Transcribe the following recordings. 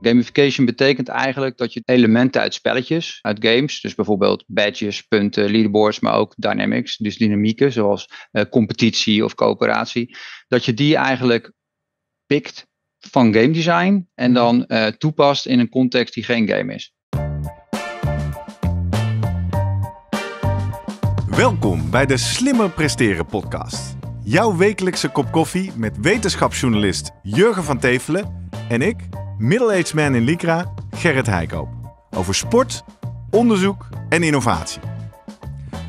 Gamification betekent eigenlijk dat je elementen uit spelletjes, uit games, dus bijvoorbeeld badges, punten, leaderboards, maar ook dynamics, dus dynamieken zoals eh, competitie of coöperatie, dat je die eigenlijk pikt van game design en mhm. dan eh, toepast in een context die geen game is. Welkom bij de Slimmer Presteren podcast. Jouw wekelijkse kop koffie met wetenschapsjournalist Jurgen van Tevelen en ik, Middle-aged man in Lycra, Gerrit Heikoop. Over sport, onderzoek en innovatie.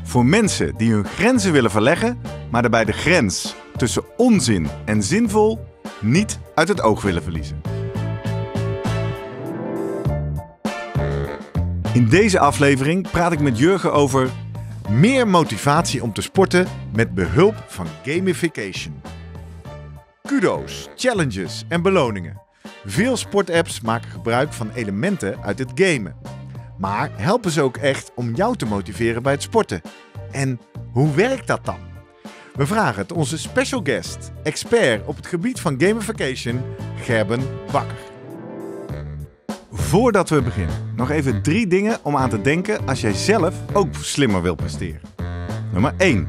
Voor mensen die hun grenzen willen verleggen, maar daarbij de grens tussen onzin en zinvol niet uit het oog willen verliezen. In deze aflevering praat ik met Jurgen over meer motivatie om te sporten met behulp van gamification. Kudo's, challenges en beloningen. Veel sportapps maken gebruik van elementen uit het gamen. Maar helpen ze ook echt om jou te motiveren bij het sporten? En hoe werkt dat dan? We vragen het onze special guest, expert op het gebied van gamification, Gerben Bakker. Voordat we beginnen, nog even drie dingen om aan te denken als jij zelf ook slimmer wil presteren. Nummer 1.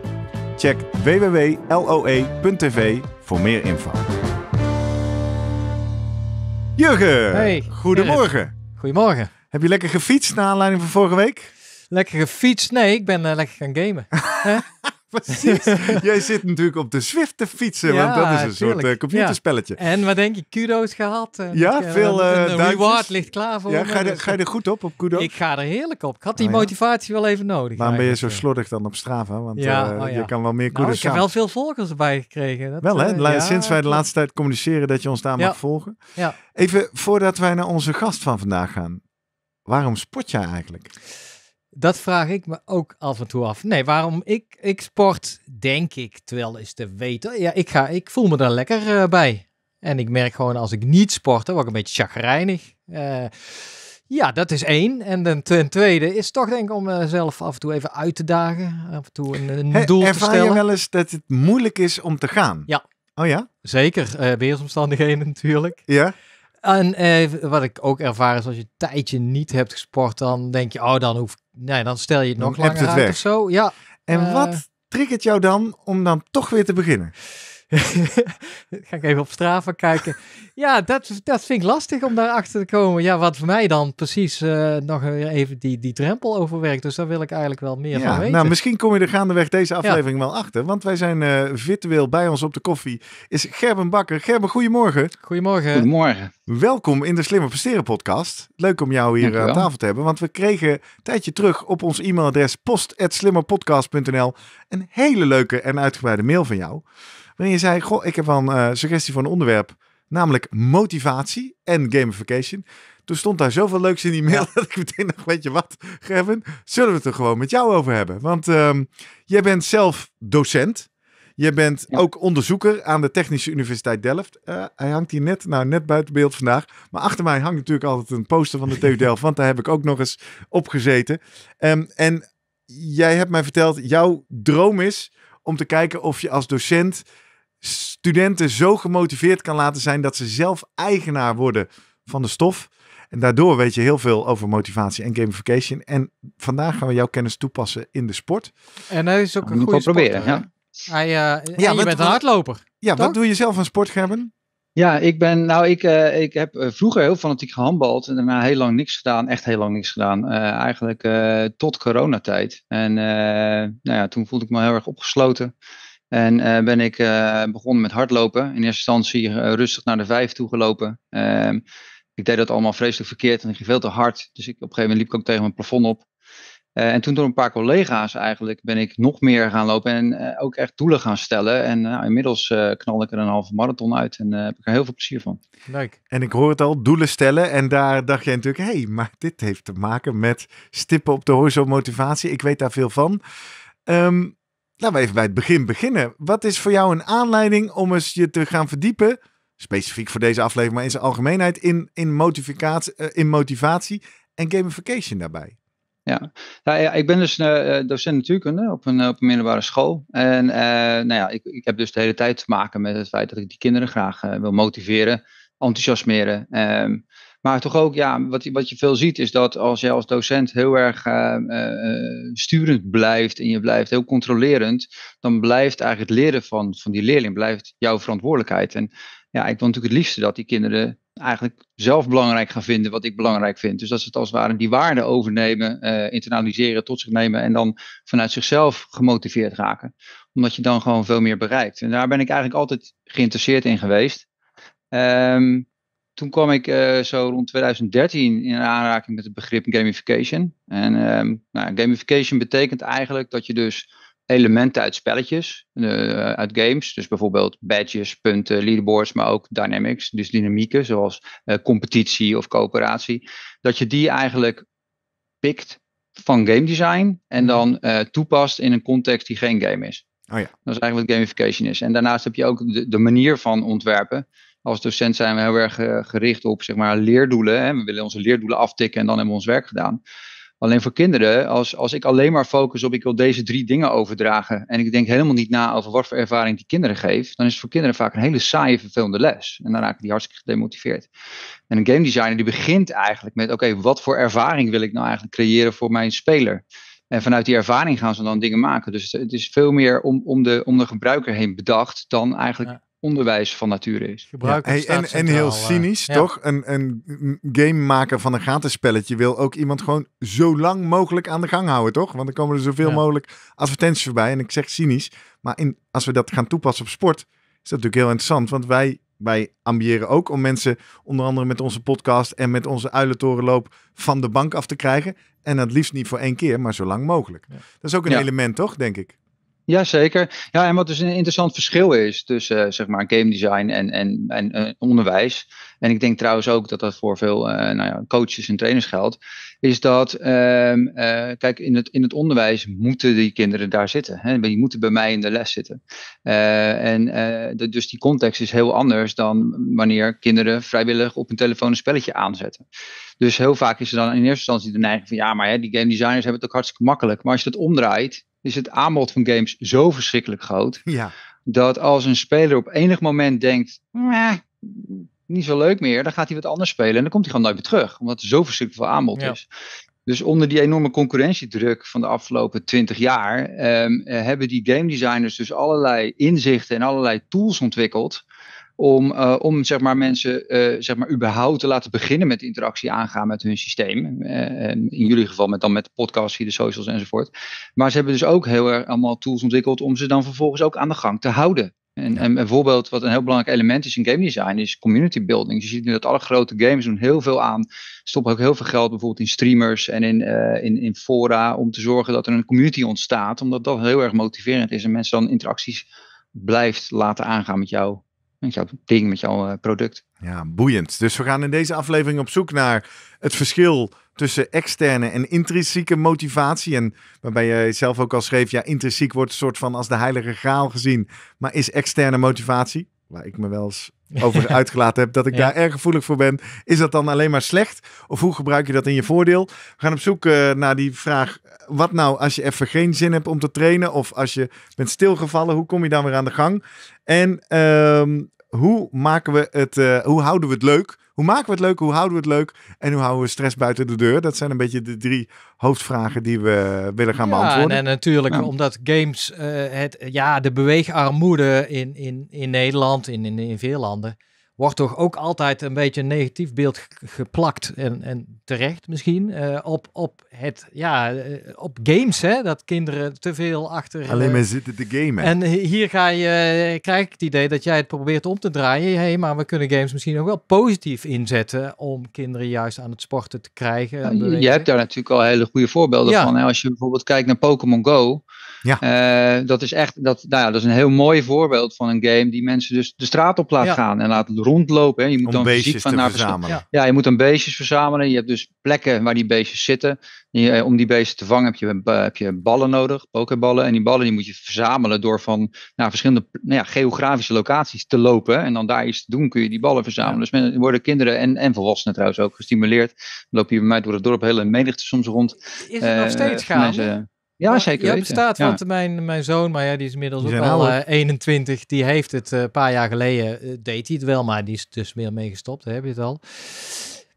Check www.loe.tv voor meer info. Jurgen, hey, goedemorgen. Goedemorgen. Heb je lekker gefietst na aanleiding van vorige week? Lekker gefietst? Nee, ik ben eh, lekker gaan gamen. Precies. Jij zit natuurlijk op de Zwift te fietsen, want dat is een soort eh, computerspelletje. Ja. En wat denk je, kudo's gehad? Uh, ja, veel een, eh, De reward ligt klaar voor ja, Ga je, ga er goed op, op kudo's? Ik ga er heerlijk op. Ik had die oh, motivatie wel even nodig. Waarom ben je zo slordig dan op Strava? Want oh je kan wel meer kudo's nou, Ik heb wel veel volgers erbij gekregen. Dat, wel hè? Sinds wij de laatste tijd communiceren dat je ons daar mag volgen. Even voordat wij naar onze gast van vandaag gaan. Waarom spot jij eigenlijk? Dat vraag ik me ook af en toe af. Nee, waarom ik, ik sport, denk ik, terwijl is te weten. Ja, ik, ga, ik voel me daar lekker eh, bij. En ik merk gewoon als ik niet sport, dan word ik een beetje chagrijnig. Eh, ja, dat is één. En dan ten tweede is toch denk ik om mezelf eh, af en toe even uit te dagen. Af en toe een, doel te stellen. Ervaar je wel eens dat het moeilijk is om te gaan? Ja. Oh ja? Zeker. Uh, weersomstandigheden natuurlijk. Ja. En eh, wat ik ook ervaar is als je een tijdje niet hebt gesport, dan denk je, oh, dan hoef nee, dan stel je het nog langer uit weg. of zo. Ja. En eh. wat triggert jou dan om dan toch weer te beginnen? ga ik even op Strava kijken. Ja, dat, dat vind ik lastig om daarachter te komen. Ja, wat voor mij dan precies uh, nog eh, even die, die drempel overwerkt. Dus daar wil ik eigenlijk wel meer van nou, weten. Nou, misschien kom je er gaandeweg deze aflevering wel achter. Want wij zijn eh, virtueel bij ons op de koffie. Is Gerben Bakker. Gerben, goedemorgen. Goedemorgen. Goedemorgen. Welkom in de Slimme Presteren podcast. Leuk om jou hier aan tafel te hebben. Want we kregen een tijdje terug op ons e-mailadres post.slimmerpodcast.nl een hele leuke en uitgebreide mail van jou. Wanneer je zei, goh, ik heb wel een eh, suggestie voor een onderwerp. Namelijk motivatie en gamification. Toen stond daar zoveel leuks in die mail dat ik meteen dacht, weet je wat, geven. Zullen we het er gewoon met jou over hebben? Want ehm, jij bent zelf docent. Je bent ook onderzoeker aan de Technische Universiteit Delft. Eh, hij hangt hier net, nou, net buiten beeld vandaag. Maar achter mij hangt natuurlijk altijd een poster van de TU Delft. Want daar heb ik ook nog eens op gezeten. Ehm, en jij hebt mij verteld, jouw droom is om te kijken of je als docent studenten zo gemotiveerd kan laten zijn dat ze zelf eigenaar worden van de stof. En daardoor weet je heel veel over motivatie en gamification. En vandaag gaan we jouw kennis toepassen in de sport. En dat is ook een goede proberen. ja. Hij, uh, ja, je bent een hardloper. Ja, wat doe je zelf aan sport, Gerben? Ja, ik ben, nou, ik, eh, ik heb eh, vroeger heel fanatiek gehandbald en daarna heel lang niks gedaan, echt heel lang niks gedaan. Eh, eigenlijk tot coronatijd. En nou ja, toen voelde ik me heel erg opgesloten. En ben ik begonnen met hardlopen. In eerste instantie rustig naar de vijf toe gelopen. Ehm, ik deed dat allemaal vreselijk verkeerd en ik ging veel te hard. Dus ik, op een gegeven moment liep ik ook tegen mijn plafond op. Eh, en toen door een paar collega's eigenlijk ben ik nog meer gaan lopen en eh, ook echt doelen gaan stellen. En eh, nou, inmiddels knal ik er een halve marathon uit en heb ik er heel veel plezier van. Leuk. En ik hoor het al, doelen stellen. En daar dacht jij natuurlijk, hé, hey, maar dit heeft te maken met stippen op de horizon motivatie. Ik weet daar veel van. Ehm, laten we even bij het begin beginnen. Wat is voor jou een aanleiding om eens je te gaan verdiepen, specifiek voor deze aflevering, maar in zijn algemeenheid, in, in, motivatie, in motivatie en gamification daarbij? Nou ja. ik ben dus uh, docent natuurkunde op een, eh, op een middelbare school. En nou ja, ik, ik heb dus de hele tijd te maken met het feit dat ik die kinderen graag wil motiveren, enthousiasmeren. Ehm, maar toch ook, ja, wat, wat je veel ziet is dat als jij als docent heel erg sturend blijft en je blijft heel controlerend, dan blijft eigenlijk het leren van, van die leerling blijft jouw verantwoordelijkheid. En ja, ik wil natuurlijk het liefste dat die kinderen eigenlijk zelf belangrijk gaan vinden wat ik belangrijk vind. Dus dat ze het als het ware die waarden overnemen, uh, internaliseren, tot zich nemen en dan vanuit zichzelf gemotiveerd raken. Omdat je dan gewoon veel meer bereikt. En daar ben ik eigenlijk altijd geïnteresseerd in geweest. Ehm, toen kwam ik eh, zo rond 2013 in aanraking met het begrip gamification. En ehm, nou, gamification betekent eigenlijk dat je dus elementen uit spelletjes, eh, uit games. Dus bijvoorbeeld badges, punten, leaderboards, maar ook dynamics, dus dynamieken zoals eh, competitie of coöperatie. Dat je die eigenlijk pikt van game design en mhm. dan eh, toepast in een context die geen game is. Oh ja. Dat is eigenlijk wat gamification is. En daarnaast heb je ook de, de manier van ontwerpen. Als docent zijn we heel erg gericht op zeg maar, leerdoelen. Hè. We willen onze leerdoelen aftikken en dan hebben we ons werk gedaan. Alleen voor kinderen, als, als ik alleen maar focus op ik wil deze drie dingen overdragen en ik denk helemaal niet na over wat voor ervaring die kinderen geeft, dan is het voor kinderen vaak een hele saaie, vervelende les. En dan raken die hartstikke gedemotiveerd. En een game designer die begint eigenlijk met, oké, wat voor ervaring wil ik nou eigenlijk creëren voor mijn speler? En vanuit die ervaring gaan ze dan dingen maken. Dus het is veel meer om, om, de, om de gebruiker heen bedacht dan eigenlijk onderwijs van nature is. Gebruik en, en, heel eh, cynisch, toch? Een, een game maken van een gatenspelletje wil ook iemand gewoon zo lang mogelijk aan de gang houden, toch? Want dan komen er zoveel mogelijk advertenties voorbij. En ik zeg cynisch, maar in, als we dat gaan toepassen op sport, is dat natuurlijk heel interessant. Want wij, wij ambiëren ook om mensen, onder andere met onze podcast en met onze uilentorenloop, van de bank af te krijgen. En dat liefst niet voor één keer, maar zo lang mogelijk. Dat is ook een element, toch, denk ik? Jazeker. Ja, en wat dus een interessant verschil is tussen eh, zeg maar game design en, en, en, eh, onderwijs. En ik denk trouwens ook dat dat voor veel eh, nou ja, coaches en trainers geldt. Is dat, ehm, kijk, in het, in het onderwijs moeten die kinderen daar zitten. Hè? Die moeten bij mij in de les zitten. en dus die context is heel anders dan wanneer kinderen vrijwillig op hun telefoon een spelletje aanzetten. Dus heel vaak is er dan in eerste instantie de neiging van ja, maar hè, die game designers hebben het ook hartstikke makkelijk. Maar als je dat omdraait is het aanbod van games zo verschrikkelijk groot. Dat als een speler op enig moment denkt, niet zo leuk meer, dan gaat hij wat anders spelen en dan komt hij gewoon nooit meer terug, omdat er zo verschrikkelijk veel aanbod is. Dus onder die enorme concurrentiedruk van de afgelopen 20 jaar ehm, eh, hebben die game designers dus allerlei inzichten en allerlei tools ontwikkeld om, eh, om zeg maar, mensen eh, zeg maar, überhaupt te laten beginnen met interactie aangaan met hun systeem. Eh, in jullie geval met, dan met de podcast via de socials enzovoort. Maar ze hebben dus ook heel erg allemaal tools ontwikkeld om ze dan vervolgens ook aan de gang te houden. En, en bijvoorbeeld, wat een heel belangrijk element is in game design, is community building. Dus je ziet nu dat alle grote games doen heel veel aan. Stoppen ook heel veel geld bijvoorbeeld in streamers en in, in, in fora. Om te zorgen dat er een community ontstaat. Omdat dat heel erg motiverend is en mensen dan interacties blijft laten aangaan met jou met jouw ding, met jouw eh, product. Ja, boeiend. Dus we gaan in deze aflevering op zoek naar het verschil tussen externe en intrinsieke motivatie. En waarbij je zelf ook al schreef, ja, intrinsiek wordt een soort van als de heilige graal gezien. Maar is externe motivatie, waar ik me wel eens over uitgelaten heb, dat ik daar erg gevoelig voor ben. Is dat dan alleen maar slecht? Of hoe gebruik je dat in je voordeel? We gaan op zoek eh, naar die vraag, wat nou als je even geen zin hebt om te trainen? Of als je bent stilgevallen, hoe kom je dan weer aan de gang? En ehm, hoe maken we het, eh, hoe houden we het leuk? Hoe maken we het leuk? Hoe houden we het leuk? En hoe houden we stress buiten de deur? Dat zijn een beetje de drie hoofdvragen die we willen gaan beantwoorden. En, en natuurlijk, omdat games, eh, het, ja, de beweegarmoede in, in, in Nederland, in, in, in veel landen, wordt toch ook altijd een beetje een negatief beeld geplakt. En, en terecht misschien. Eh, op, op, het, ja, eh, op games, hè, dat kinderen te veel achter. Alleen eh, maar zitten te gamen. En hier ga je, krijg ik het idee dat jij het probeert om te draaien. hey, maar we kunnen games misschien ook wel positief inzetten. om kinderen juist aan het sporten te krijgen. Nou, je, hebt daar natuurlijk al hele goede voorbeelden van. Hè? Als je bijvoorbeeld kijkt naar Pokémon Go. Ja. Eh, dat is echt, dat, nou ja, dat is een heel mooi voorbeeld van een game die mensen dus de straat op laat gaan en laat rondlopen. Hè. Je moet dan beestjes van naar verzamelen. Ja. je moet dan beestjes verzamelen. Je hebt dus plekken waar die beestjes zitten. Eh, om die beesten te vangen heb je, eh, heb je ballen nodig, pokerballen. En die ballen die moet je verzamelen door van naar verschillende nou ja, geografische locaties te lopen. En dan daar iets te doen kun je die ballen verzamelen. Dus men, worden kinderen en, en volwassenen trouwens ook gestimuleerd. Dan loop je bij mij door het dorp hele menigte soms rond. Is het nog steeds gaande? Ja, zeker. Ja, bestaat, van mijn, mijn zoon, maar ja, die is inmiddels ook al uh, eh, 21, die heeft het eh, een paar jaar geleden, uh, deed hij het wel, maar die is dus meer mee gestopt, heb je het al.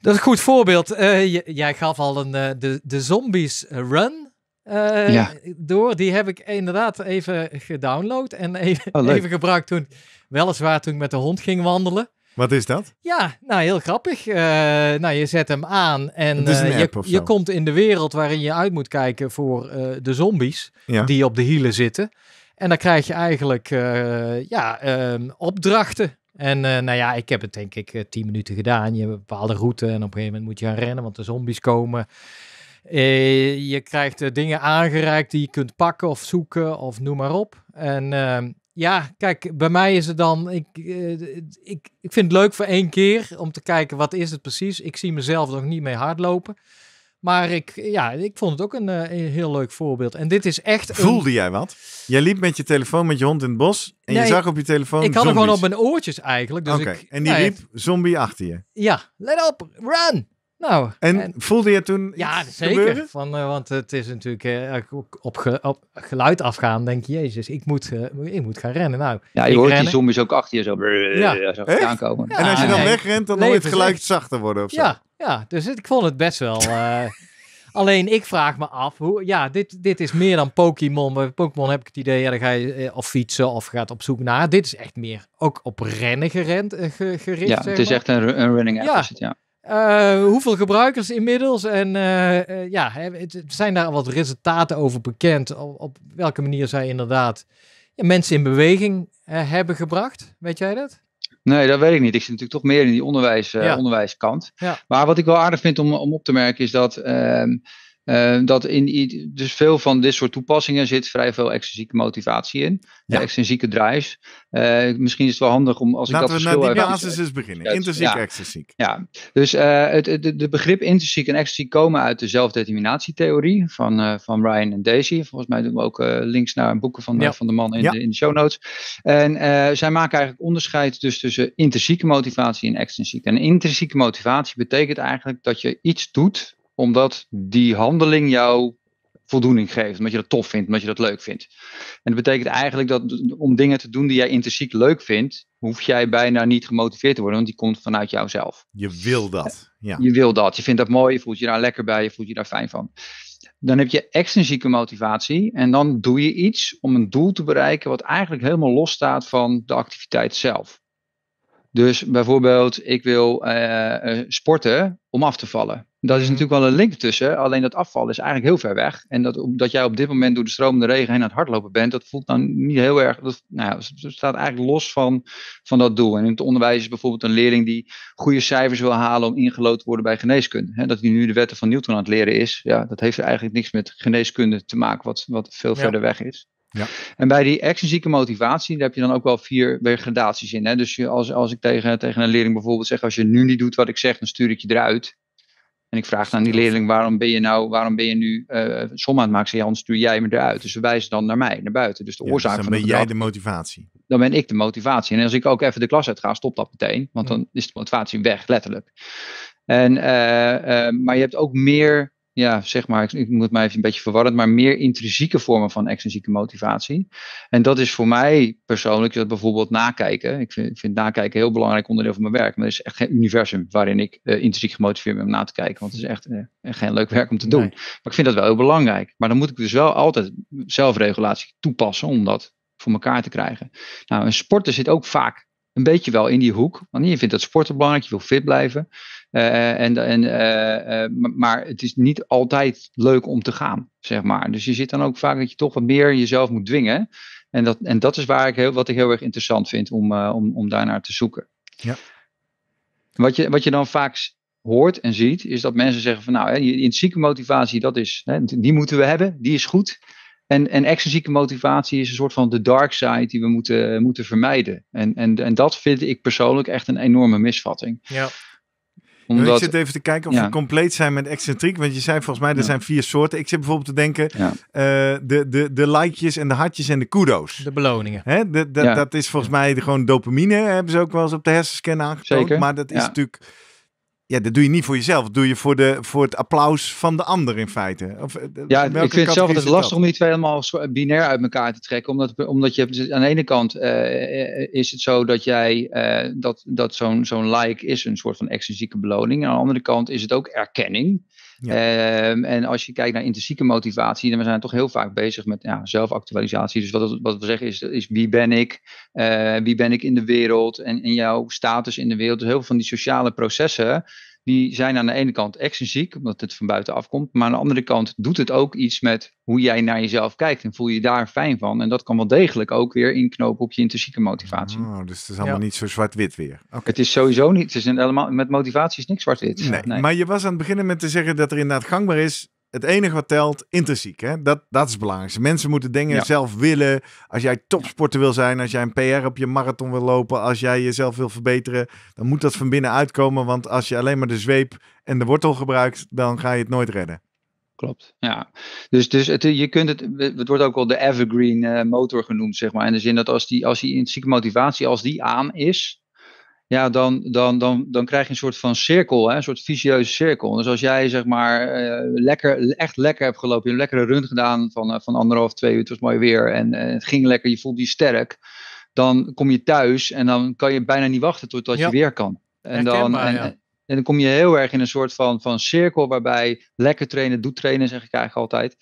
Dat is een goed voorbeeld. jij gaf al een, de, de Zombies Run door. Die heb ik inderdaad even gedownload en even, oh, even gebruikt toen, weliswaar toen ik met de hond ging wandelen. Wat is dat? Ja, nou heel grappig. Eh, nou, je zet hem aan en eh, je, je komt in de wereld waarin je uit moet kijken voor eh, de zombies die op de hielen zitten. En dan krijg je eigenlijk ja, ehm, opdrachten. En nou ja, ik heb het denk ik tien minuten gedaan. Je hebt een bepaalde route en op een gegeven moment moet je gaan rennen, want de zombies komen. je krijgt dingen aangereikt die je kunt pakken of zoeken of noem maar op. En ehm, ja, kijk, bij mij is het dan. Ik, eh, ik, ik vind het leuk voor één keer om te kijken wat is het precies. Ik zie mezelf nog niet mee hardlopen. Maar ik, ja, ik vond het ook een, eh, heel leuk voorbeeld. En dit is echt. Een... Voelde jij wat? Jij liep met je telefoon met je hond in het bos. En je zag op je telefoon. Ik had hem gewoon op mijn oortjes eigenlijk. Dus en die liep zombie achter je. Ja, let op, run! Nou, en, voelde je toen ja, zeker. Van, eh, want het is natuurlijk eh, op, geluid afgaan, denk je, jezus, ik moet, ik moet gaan rennen. Nou, ja, je hoort die zombies ook achter je zo, eh, ja. zo aankomen. en als je dan wegrent, dan moet je het geluid zachter worden Ja, ja, dus ik vond het best wel... Alleen ik vraag me af, hoe, ja, dit, dit is meer dan Pokémon. Bij Pokémon heb ik het idee, dan ga je of fietsen of gaat op zoek naar. Dit is echt meer ook op rennen gerend, gericht. Ja, het is echt een, running app. Ja. Eh, hoeveel gebruikers inmiddels? En eh, eh, ja, zijn daar wat resultaten over bekend? Op, op welke manier zij inderdaad ja, mensen in beweging hebben gebracht? Weet jij dat? Nee, dat weet ik niet. Ik zit natuurlijk toch meer in die onderwijs, ja. onderwijskant. Maar wat ik wel aardig vind om, om op te merken is dat. Ehm, Ehm, dat in, dus veel van dit soort toepassingen zit vrij veel extrinsieke motivatie in. Ja. Extrinsieke drives. Eh, misschien is het wel handig om als ik dat verschil... Laten we naar die basis eens beginnen. Intrinsiek, ja. extrinsiek. Ja, dus eh, het, de begrip intrinsiek en extrinsiek komen uit de zelfdeterminatietheorie van, eh, van Ryan en Daisy. Volgens mij doen we ook links naar boeken van, van de man in, de, in de show notes. En zij maken eigenlijk onderscheid dus tussen intrinsieke motivatie en extrinsiek. En intrinsieke motivatie betekent eigenlijk dat je iets doet omdat die handeling jou voldoening geeft. Omdat je dat tof vindt, omdat je dat leuk vindt. En dat betekent eigenlijk dat om dingen te doen die jij intrinsiek leuk vindt, hoef jij bijna niet gemotiveerd te worden, want die komt vanuit jouzelf. Je wil dat. Ja. Je wil dat. Je vindt dat mooi, je voelt je daar lekker bij, je voelt je daar fijn van. Dan heb je extrinsieke motivatie en dan doe je iets om een doel te bereiken wat eigenlijk helemaal los staat van de activiteit zelf. Dus bijvoorbeeld, ik wil eh, eh, sporten om af te vallen. Dat is mhm. natuurlijk wel een link tussen, alleen dat afval is eigenlijk heel ver weg. En dat, dat jij op dit moment door de stromende regen heen aan het hardlopen bent, dat voelt dan nou niet heel erg, dat, nou ja, dat staat eigenlijk los van, van dat doel. En in het onderwijs is bijvoorbeeld een leerling die goede cijfers wil halen om ingelood te worden bij geneeskunde. dat hij nu de wetten van Newton aan het leren is, ja, dat heeft eigenlijk niks met geneeskunde te maken, wat, wat veel verder weg is. Ja. En bij die extrinsieke motivatie, daar heb je dan ook wel vier gradaties in. Hè? Dus als, als ik tegen, tegen een leerling bijvoorbeeld zeg, als je nu niet doet wat ik zeg, dan stuur ik je eruit. En ik vraag aan die leerling, waarom ben je nou, waarom ben je nu uh, som aan het maken? Zeg, Hans, stuur jij me eruit. Dus ze wijzen dan naar mij, naar buiten. Dus de ja, dus oorzaak dus dan van ben jij de motivatie. Dan ben ik de motivatie. En als ik ook even de klas uit ga, stopt dat meteen. Want dan is de motivatie weg, letterlijk. En, eh, eh, maar je hebt ook meer ja, zeg maar, ik, moet mij even een beetje verwarren, maar meer intrinsieke vormen van extrinsieke motivatie. En dat is voor mij persoonlijk dat bijvoorbeeld nakijken. Ik vind, vind nakijken een heel belangrijk onderdeel van mijn werk. Maar er is echt geen universum waarin ik eh, intrinsiek gemotiveerd ben om na te kijken. Want het is echt, eh, geen leuk werk om te doen. Maar ik vind dat wel heel belangrijk. Maar dan moet ik dus wel altijd zelfregulatie toepassen om dat voor elkaar te krijgen. Nou, een sporter zit ook vaak een beetje wel in die hoek. Want je vindt dat sporten belangrijk, je wil fit blijven. Eh, en, en, eh, eh, maar het is niet altijd leuk om te gaan, zeg maar. Dus je zit dan ook vaak dat je toch wat meer jezelf moet dwingen. En dat, en dat is waar ik heel, wat ik heel erg interessant vind om, om, om daarnaar te zoeken. Ja. Wat, je, wat je dan vaak hoort en ziet, is dat mensen zeggen van nou, hè, in motivatie, dat is, hè, die moeten we hebben, die is goed. En, en extrinsieke motivatie is een soort van de dark side die we moeten, moeten vermijden. En, en, en dat vind ik persoonlijk echt een enorme misvatting. Ja. Omdat, ik zit even te kijken of ja. we compleet zijn met excentriek. Want je zei volgens mij, er zijn vier soorten. Ik zit bijvoorbeeld te denken, eh, de, de, de likejes en de hartjes en de kudo's. De beloningen. Hè? De, dat is volgens mij gewoon dopamine, hebben ze ook wel eens op de hersenscan aangetoond. Zeker. Maar dat is natuurlijk ja, dat doe je niet voor jezelf. Dat doe je voor, de, voor het applaus van de ander in feite. Of, eh, eh, ja, ik vind zelf het lastig om die twee helemaal binair uit elkaar te trekken. Omdat, omdat je dus aan de ene kant eh, is het zo dat jij dat, dat zo'n zo'n like is een soort van extrinsieke beloning. Aan de andere kant is het ook erkenning. Ehm, en als je kijkt naar intrinsieke motivatie, dan we zijn we toch heel vaak bezig met ja, zelfactualisatie. Dus wat, wat we zeggen is, wie ben ik? Eh, wie ben ik in de wereld? En, en jouw status in de wereld. Dus heel veel van die sociale processen die zijn aan de ene kant extrinsiek, omdat het van buiten afkomt. Maar aan de andere kant doet het ook iets met hoe jij naar jezelf kijkt. En voel je daar fijn van. En dat kan wel degelijk ook weer inknopen op je intrinsieke motivatie. Oh, dus het is allemaal niet zo zwart-wit weer. Het is sowieso niet. Het is een, met motivatie is niks zwart-wit. nee, Maar je was aan het beginnen met te zeggen dat er inderdaad gangbaar is het enige wat telt, intrinsiek. Hè? Dat, dat is het belangrijkste. Dus mensen moeten dingen zelf willen. Als jij topsporter wil zijn, als jij een PR op je marathon wil lopen, als jij jezelf wil verbeteren, dan moet dat van binnen uitkomen. Want als je alleen maar de zweep en de wortel gebruikt, dan ga je het nooit redden. Klopt, ja. Dus, dus het, je kunt het, het wordt ook wel de evergreen eh, motor genoemd, zeg maar. In de zin dat als die, als die intrinsieke motivatie, als die aan is, ja, dan, dan, dan, dan krijg je een soort van cirkel, hè, een soort vicieuze cirkel. Dus als jij zeg maar eh, lekker, echt lekker hebt gelopen, je hebt een lekkere run gedaan van, eh, van anderhalf, twee uur, het was mooi weer en eh, het ging lekker, je voelt je sterk. Dan kom je thuis en dan kan je bijna niet wachten totdat je weer kan. En dan, en, dan kom je heel erg in een soort van, van cirkel waarbij lekker trainen, doet trainen, zeg ik eigenlijk altijd.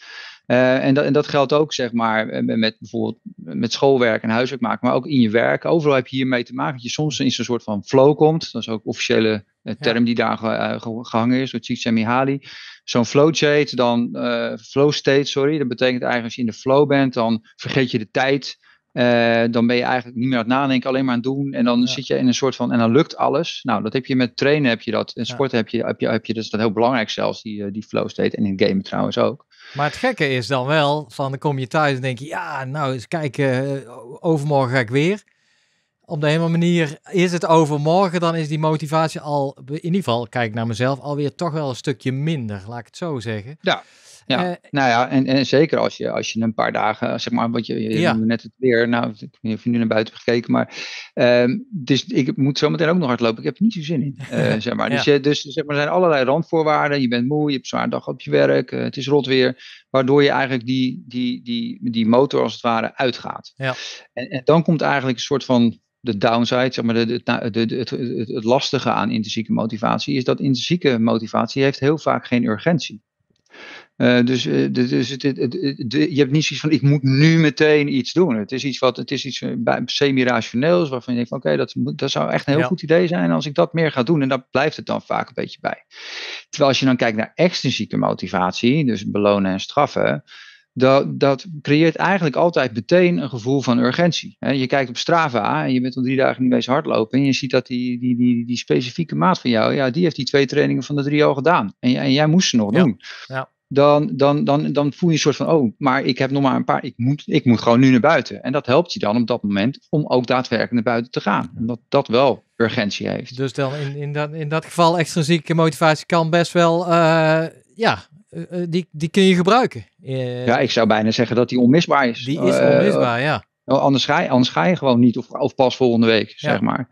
Eh, en, dat, en dat geldt ook, zeg maar, eh, met bijvoorbeeld met schoolwerk en huiswerk maken, maar ook in je werk. Overal heb je hiermee te maken dat je soms in zo'n soort van flow komt. Dat is ook officiële eh, term die daar gehangen is door Csikszentmihalyi. Zo'n flow state, dan flow state, sorry. Dat betekent eigenlijk als je in de flow bent, dan vergeet je de tijd. dan ben je eigenlijk niet meer aan het nadenken, alleen maar aan het doen. En dan zit je in een soort van, en dan lukt alles. Nou, dat heb je met trainen, heb je dat. In sporten heb, je, heb, je, heb je, dat heel belangrijk zelfs, die, die flow state. En in gamen trouwens ook. Maar het gekke is dan wel, van dan kom je thuis en denk je, ja, nou eens kijken, eh, overmorgen ga ik weer. Op de hele manier is het overmorgen, dan is die motivatie al, in ieder geval, kijk naar mezelf, alweer toch wel een stukje minder, laat ik het zo zeggen. Ja. Ja, eh, nou ja, en, en zeker als je, als je een paar dagen, zeg maar, want je, je net het weer, nou, ik heb nu naar buiten gekeken, maar ehm, dus ik moet zometeen ook nog hardlopen. Ik heb er niet zo zin in, eh, zeg maar. Dus, eh, dus zeg maar, er zijn allerlei randvoorwaarden. Je bent moe, je hebt een zwaar dag op je werk, het is rot weer, waardoor je eigenlijk die, die, die, die motor als het ware uitgaat. Ja. En, en dan komt eigenlijk een soort van de downside, zeg maar, de, de, nou, de, het, het, het, lastige aan intrinsieke motivatie is dat intrinsieke motivatie heeft heel vaak geen urgentie. Eh, dus eh, het, je hebt niet zoiets van ik moet nu meteen iets doen. Het is iets wat het is iets eh, semi-rationeels waarvan je denkt van oké, dat, dat zou echt een heel goed idee zijn als ik dat meer ga doen. En daar blijft het dan vaak een beetje bij. Terwijl als je dan kijkt naar extrinsieke motivatie, dus belonen en straffen. Dat, dat, creëert eigenlijk altijd meteen een gevoel van urgentie. Je kijkt op Strava en je bent al drie dagen niet bezig hardlopen. En je ziet dat die, die, die, die specifieke maat van jou, ja, die heeft die twee trainingen van de drie al gedaan. En, jij moest ze nog ja. doen. Ja dan, dan, dan, dan voel je een soort van, oh, maar ik heb nog maar een paar, ik moet, ik moet gewoon nu naar buiten. En dat helpt je dan op dat moment om ook daadwerkelijk naar buiten te gaan. Omdat dat wel urgentie heeft. Dus dan in, in, dat, in dat geval extrinsieke motivatie kan best wel, eh, ja, eh, eh, die, die kun je gebruiken. ja, ik zou bijna zeggen dat die onmisbaar is. Die is onmisbaar, ja. Oh, anders ga, je, anders ga je gewoon niet of, pas volgende week, zeg maar.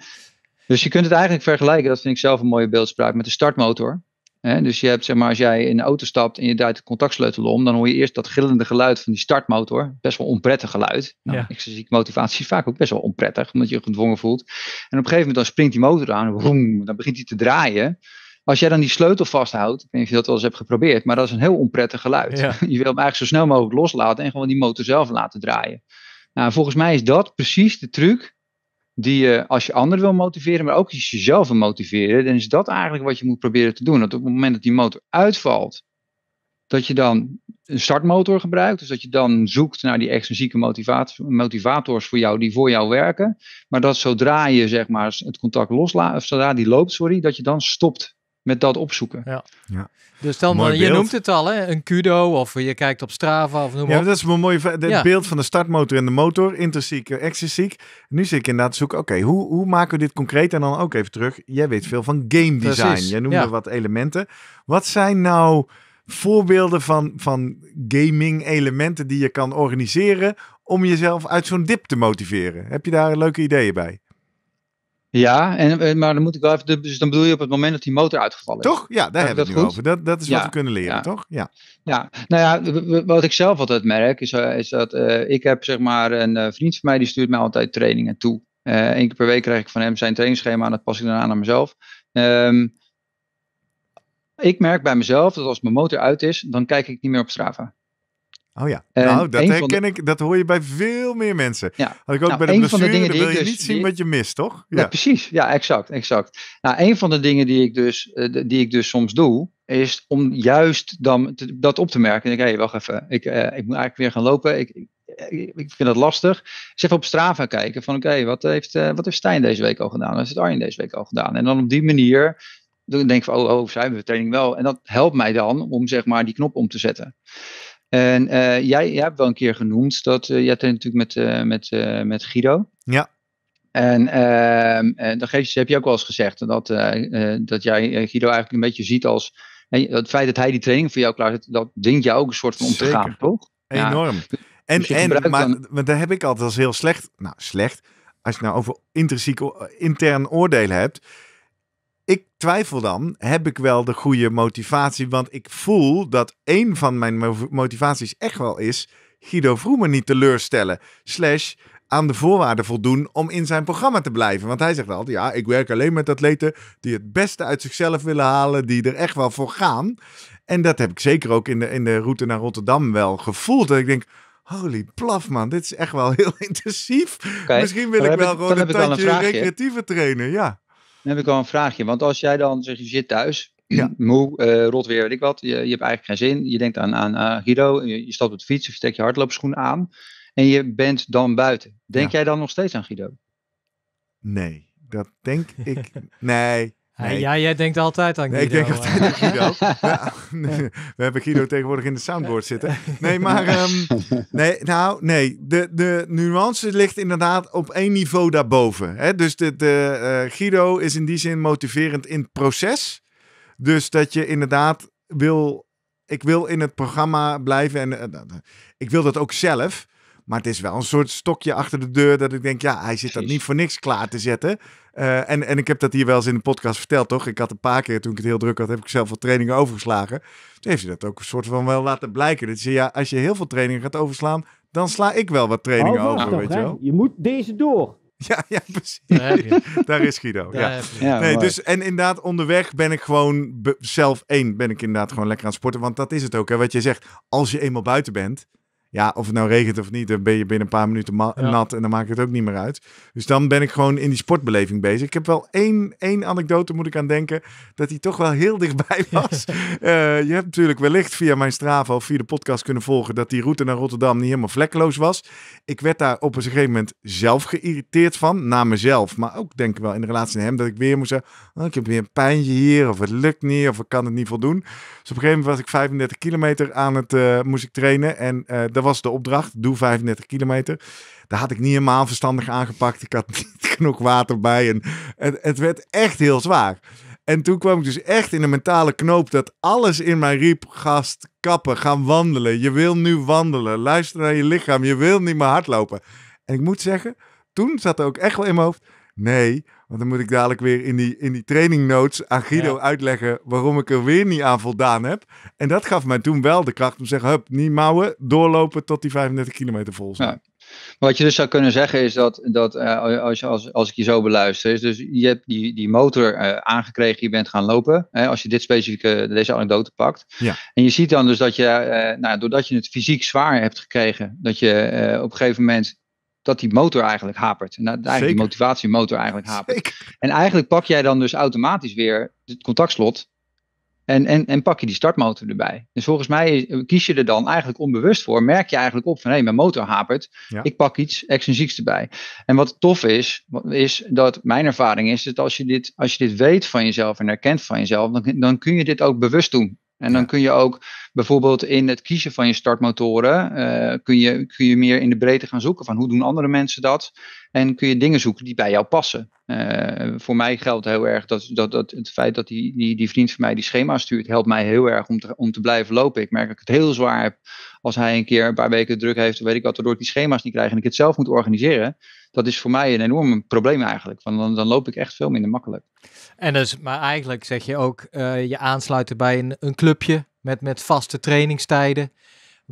Dus je kunt het eigenlijk vergelijken, dat vind ik zelf een mooie beeldspraak, met de startmotor dus je hebt, zeg maar, als jij in de auto stapt en je draait de contactsleutel om, dan hoor je eerst dat gillende geluid van die startmotor. Best wel onprettig geluid. Nou, ik zie motivatie vaak ook best wel onprettig, omdat je je gedwongen voelt. En op een gegeven moment dan springt die motor aan, dan begint hij te draaien. Als jij dan die sleutel vasthoudt, ik weet niet of je dat wel eens hebt geprobeerd, maar dat is een heel onprettig geluid. Je wil hem eigenlijk zo snel mogelijk loslaten en gewoon die motor zelf laten draaien. Nou, volgens mij is dat precies de truc die je, als je anderen wil motiveren, maar ook als je jezelf wil motiveren, dan is dat eigenlijk wat je moet proberen te doen. Dat op het moment dat die motor uitvalt, dat je dan een startmotor gebruikt. Dus dat je dan zoekt naar die extrinsieke motivators voor jou, die voor jou werken. Maar dat zodra je zeg maar, het contact loslaat, of zodra die loopt, sorry, dat je dan stopt met dat opzoeken. Ja. ja. Dus dan, mooi eh, je noemt het al, hè? een Kudo of je kijkt op Strava of noem maar Ja, dat is een mooi beeld van de startmotor en de motor, intrinsiek, eh, extrinsiek. Nu zit ik inderdaad zoeken, oké, hoe, hoe maken we dit concreet? En dan ook even terug, jij weet veel van game design. Precies. Jij noemde wat elementen. Wat zijn nou voorbeelden van, van gaming elementen die je kan organiseren om jezelf uit zo'n dip te motiveren? Heb je daar leuke ideeën bij? Ja, en, eh, maar dan moet ik wel even. dus dan bedoel je op het moment dat die motor uitgevallen is. Toch? Ja, daar hebben we het nu over. Dat, dat is wat we kunnen leren, toch? Ja. ja, nou ja, wat ik zelf altijd merk is, eh, is dat eh, ik heb zeg maar een vriend van mij die stuurt mij altijd trainingen toe. Eén uh, keer per week krijg ik van hem zijn trainingsschema en dat pas ik dan aan aan mezelf. Ehm, ik merk bij mezelf dat als mijn motor uit is, dan kijk ik niet meer op Strava. Oh ja, nou, dat herken ik, dat hoor je bij veel meer mensen. Ja. Had ik ook nou, bij de blessure, van de dingen die wil je dus niet zien wat je mist, toch? Ja. ja, precies. Ja, exact, exact. Nou, een van de dingen die ik dus, eh, die ik dus soms doe, is om juist dan dat op te merken. En ik, hé, hey, wacht even, ik, eh, ik moet eigenlijk weer gaan lopen. Ik, eh, ik, vind dat lastig. even op Strava kijken van, oké, wat, heeft, wat heeft Stijn deze week al gedaan? Wat heeft Arjen deze week al gedaan? En dan op die manier denk ik van, oh, oh, zijn we training wel? En dat helpt mij dan om, zeg maar, die knop om te zetten. En eh, jij, jij hebt wel een keer genoemd dat eh, jij traint natuurlijk met, eh, met, met Guido. Ja. En, en ehm, dan geef je, heb je ook wel eens gezegd dat, dat jij Guido eigenlijk een beetje ziet als het feit dat hij die training voor jou klaar zet, dat dwingt jou ook een soort van om te gaan, toch? Enorm. Dus ja. En, en maar, dan... maar daar heb ik altijd als heel slecht, nou slecht, als je nou over intrinsiek intern oordelen hebt ik twijfel dan, heb ik wel de goede motivatie? Want ik voel dat een van mijn motivaties echt wel is Guido Vroemen niet teleurstellen. Slash aan de voorwaarden voldoen om in zijn programma te blijven. Want hij zegt altijd, ja, ik werk alleen met atleten die het beste uit zichzelf willen halen, die er echt wel voor gaan. En dat heb ik zeker ook in de, in de route naar Rotterdam wel gevoeld. Dat ik denk, Holy plaf, man. Dit is echt wel heel intensief. Misschien wil ik wel gewoon een tandje recreatieve trainen. Ja. Dan heb ik al een vraagje. Want als jij dan zeg je zit thuis, ja. moe, uh, rot weer, weet ik wat. Je, je, hebt eigenlijk geen zin. Je denkt aan, aan Guido, je, stapt op de fiets of je stekt je hardloopschoen aan. En je bent dan buiten. Denk jij dan nog steeds aan Guido? Nee, dat denk ik. nee, ja, jij denkt altijd aan Guido. ik denk altijd aan Guido. We hebben Guido tegenwoordig in de soundboard zitten. Nee, maar... Ehm, nee, nou, nee. De, de nuance ligt inderdaad op één niveau daarboven. Hè? Dus de, de, uh, Guido is in die zin motiverend in het proces. Dus dat je inderdaad wil... Ik wil in het programma blijven en eh, ik wil dat ook zelf. Maar het is wel een soort stokje achter de deur dat ik denk, ja, hij zit dat niet voor niks klaar te zetten. Eh, en, en ik heb dat hier wel eens in de podcast verteld, toch? Ik had een paar keer, toen ik het heel druk had, heb ik zelf wat trainingen overgeslagen. Toen heeft hij dat ook een soort van wel laten blijken. Dat je, ja, als je heel veel trainingen gaat overslaan, dan sla ik wel wat trainingen oh, over, weet je wel. Je moet deze door. Ja, ja precies. Daar, is Guido. ja. nee, dus, en inderdaad, onderweg ben ik gewoon zelf één. Ben ik inderdaad gewoon lekker aan het sporten. Want dat is het ook. Hè, wat je zegt, als je eenmaal buiten bent, ja, of het nou regent of niet, dan ben je binnen een paar minuten nat en dan maakt het ook niet meer uit. Dus dan ben ik gewoon in die sportbeleving bezig. Ik heb wel één, één anekdote, moet ik aan denken, dat die toch wel heel dichtbij was. Eh, je hebt natuurlijk wellicht via mijn Strava of via de podcast kunnen volgen dat die route naar Rotterdam niet helemaal vlekkeloos was. Ik werd daar op een gegeven moment zelf geïrriteerd van, naar mezelf. Maar ook denk ik wel in de relatie naar hem, dat ik weer moest zeggen, oh, ik heb weer een pijntje hier, of het lukt niet, of ik kan het niet voldoen. Dus op een gegeven moment was ik 35 kilometer aan het, uh, moest ik trainen en uh, was de opdracht. Doe 35 kilometer. Daar had ik niet helemaal verstandig aangepakt. Ik had niet genoeg water bij. En het, het werd echt heel zwaar. En toen kwam ik dus echt in een mentale knoop dat alles in mij riep: gast, kappen, gaan wandelen. Je wil nu wandelen. Luister naar je lichaam. Je wil niet meer hardlopen. En ik moet zeggen, toen zat er ook echt wel in mijn hoofd Nee, want dan moet ik dadelijk weer in die, in die training notes aan Guido uitleggen waarom ik er weer niet aan voldaan heb. En dat gaf mij toen wel de kracht om te zeggen, hup, niet mouwen, doorlopen tot die 35 kilometer vol zijn. Maar wat je dus zou kunnen zeggen is dat, dat eh, als, als, als ik je zo beluister, is dus je hebt die, die motor eh, aangekregen, je bent gaan lopen, hè, als je dit specifieke, deze anekdote pakt. Ja. En je ziet dan dus dat je, eh, nou, doordat je het fysiek zwaar hebt gekregen, dat je op een gegeven moment dat die motor eigenlijk hapert. En eigenlijk die motivatiemotor eigenlijk hapert. En eigenlijk pak jij dan dus automatisch weer het contactslot. En, en, en pak je die startmotor erbij. Dus volgens mij kies je er dan eigenlijk onbewust voor. Merk je eigenlijk op van hé, mijn motor hapert. Ik pak iets extrinsieks erbij. En wat tof is, is dat mijn ervaring is dat als je dit, als je dit weet van jezelf en herkent van jezelf, dan, dan kun je dit ook bewust doen. En dan kun je ook bijvoorbeeld in het kiezen van je startmotoren, eh, kun, je, kun je meer in de breedte gaan zoeken van hoe doen andere mensen dat. En kun je dingen zoeken die bij jou passen. Eh, voor mij geldt heel erg dat, dat, dat het feit dat die, die, die vriend van mij die schema stuurt, helpt mij heel erg om te, om te blijven lopen. Ik merk dat ik het heel zwaar heb als hij een keer een paar weken druk heeft, weet ik wat, waardoor ik die schema's niet krijg en ik het zelf moet organiseren dat is voor mij een enorm probleem eigenlijk. Want dan, dan loop ik echt veel minder makkelijk. En dus, maar eigenlijk zeg je ook eh, je aansluiten bij een, een clubje met, met vaste trainingstijden.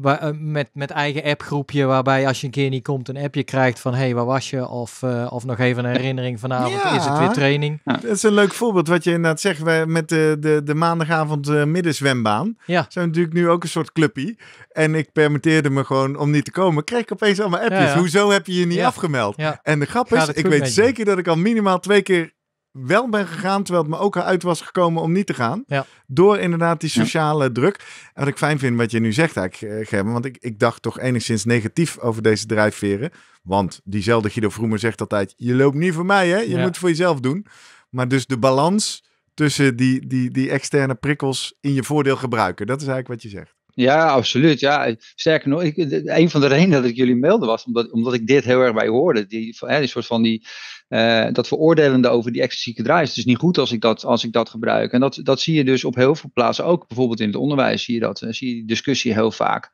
Eh, met, met eigen appgroepje, waarbij als je een keer niet komt, een appje krijgt van hé, hey, waar was je? Of, eh, of nog even een herinnering vanavond, is het weer training? Dat is een leuk voorbeeld wat je inderdaad zegt met de, de, de maandagavond uh, middenzwembaan. Ja. Zijn natuurlijk nu ook een soort clubje. En ik permitteerde me gewoon om niet te komen. Kreeg ik opeens allemaal appjes. Hoezo heb je je niet afgemeld? En de grap is, ik weet zeker dat ik al minimaal twee keer wel ben gegaan, terwijl het me ook uit was gekomen om niet te gaan. Ja. Door inderdaad die sociale druk. En wat ik fijn vind wat je nu zegt eigenlijk, eh, want ik, ik dacht toch enigszins negatief over deze drijfveren. Want diezelfde Guido Vroemer zegt altijd, je loopt niet voor mij hè, je moet het voor jezelf doen. Maar dus de balans tussen die, die, die externe prikkels in je voordeel gebruiken. Dat is eigenlijk wat je zegt. Ja, absoluut. Ja. Sterker nog, ik, een van de redenen dat ik jullie meldde was omdat, omdat ik dit heel erg bij hoorde. Die, hè, die soort van die, eh, dat veroordelende over die extrinsieke draai is niet goed als ik dat, als ik dat gebruik. En dat, dat zie je dus op heel veel plaatsen, ook bijvoorbeeld in het onderwijs zie je dat. zie je die discussie heel vaak.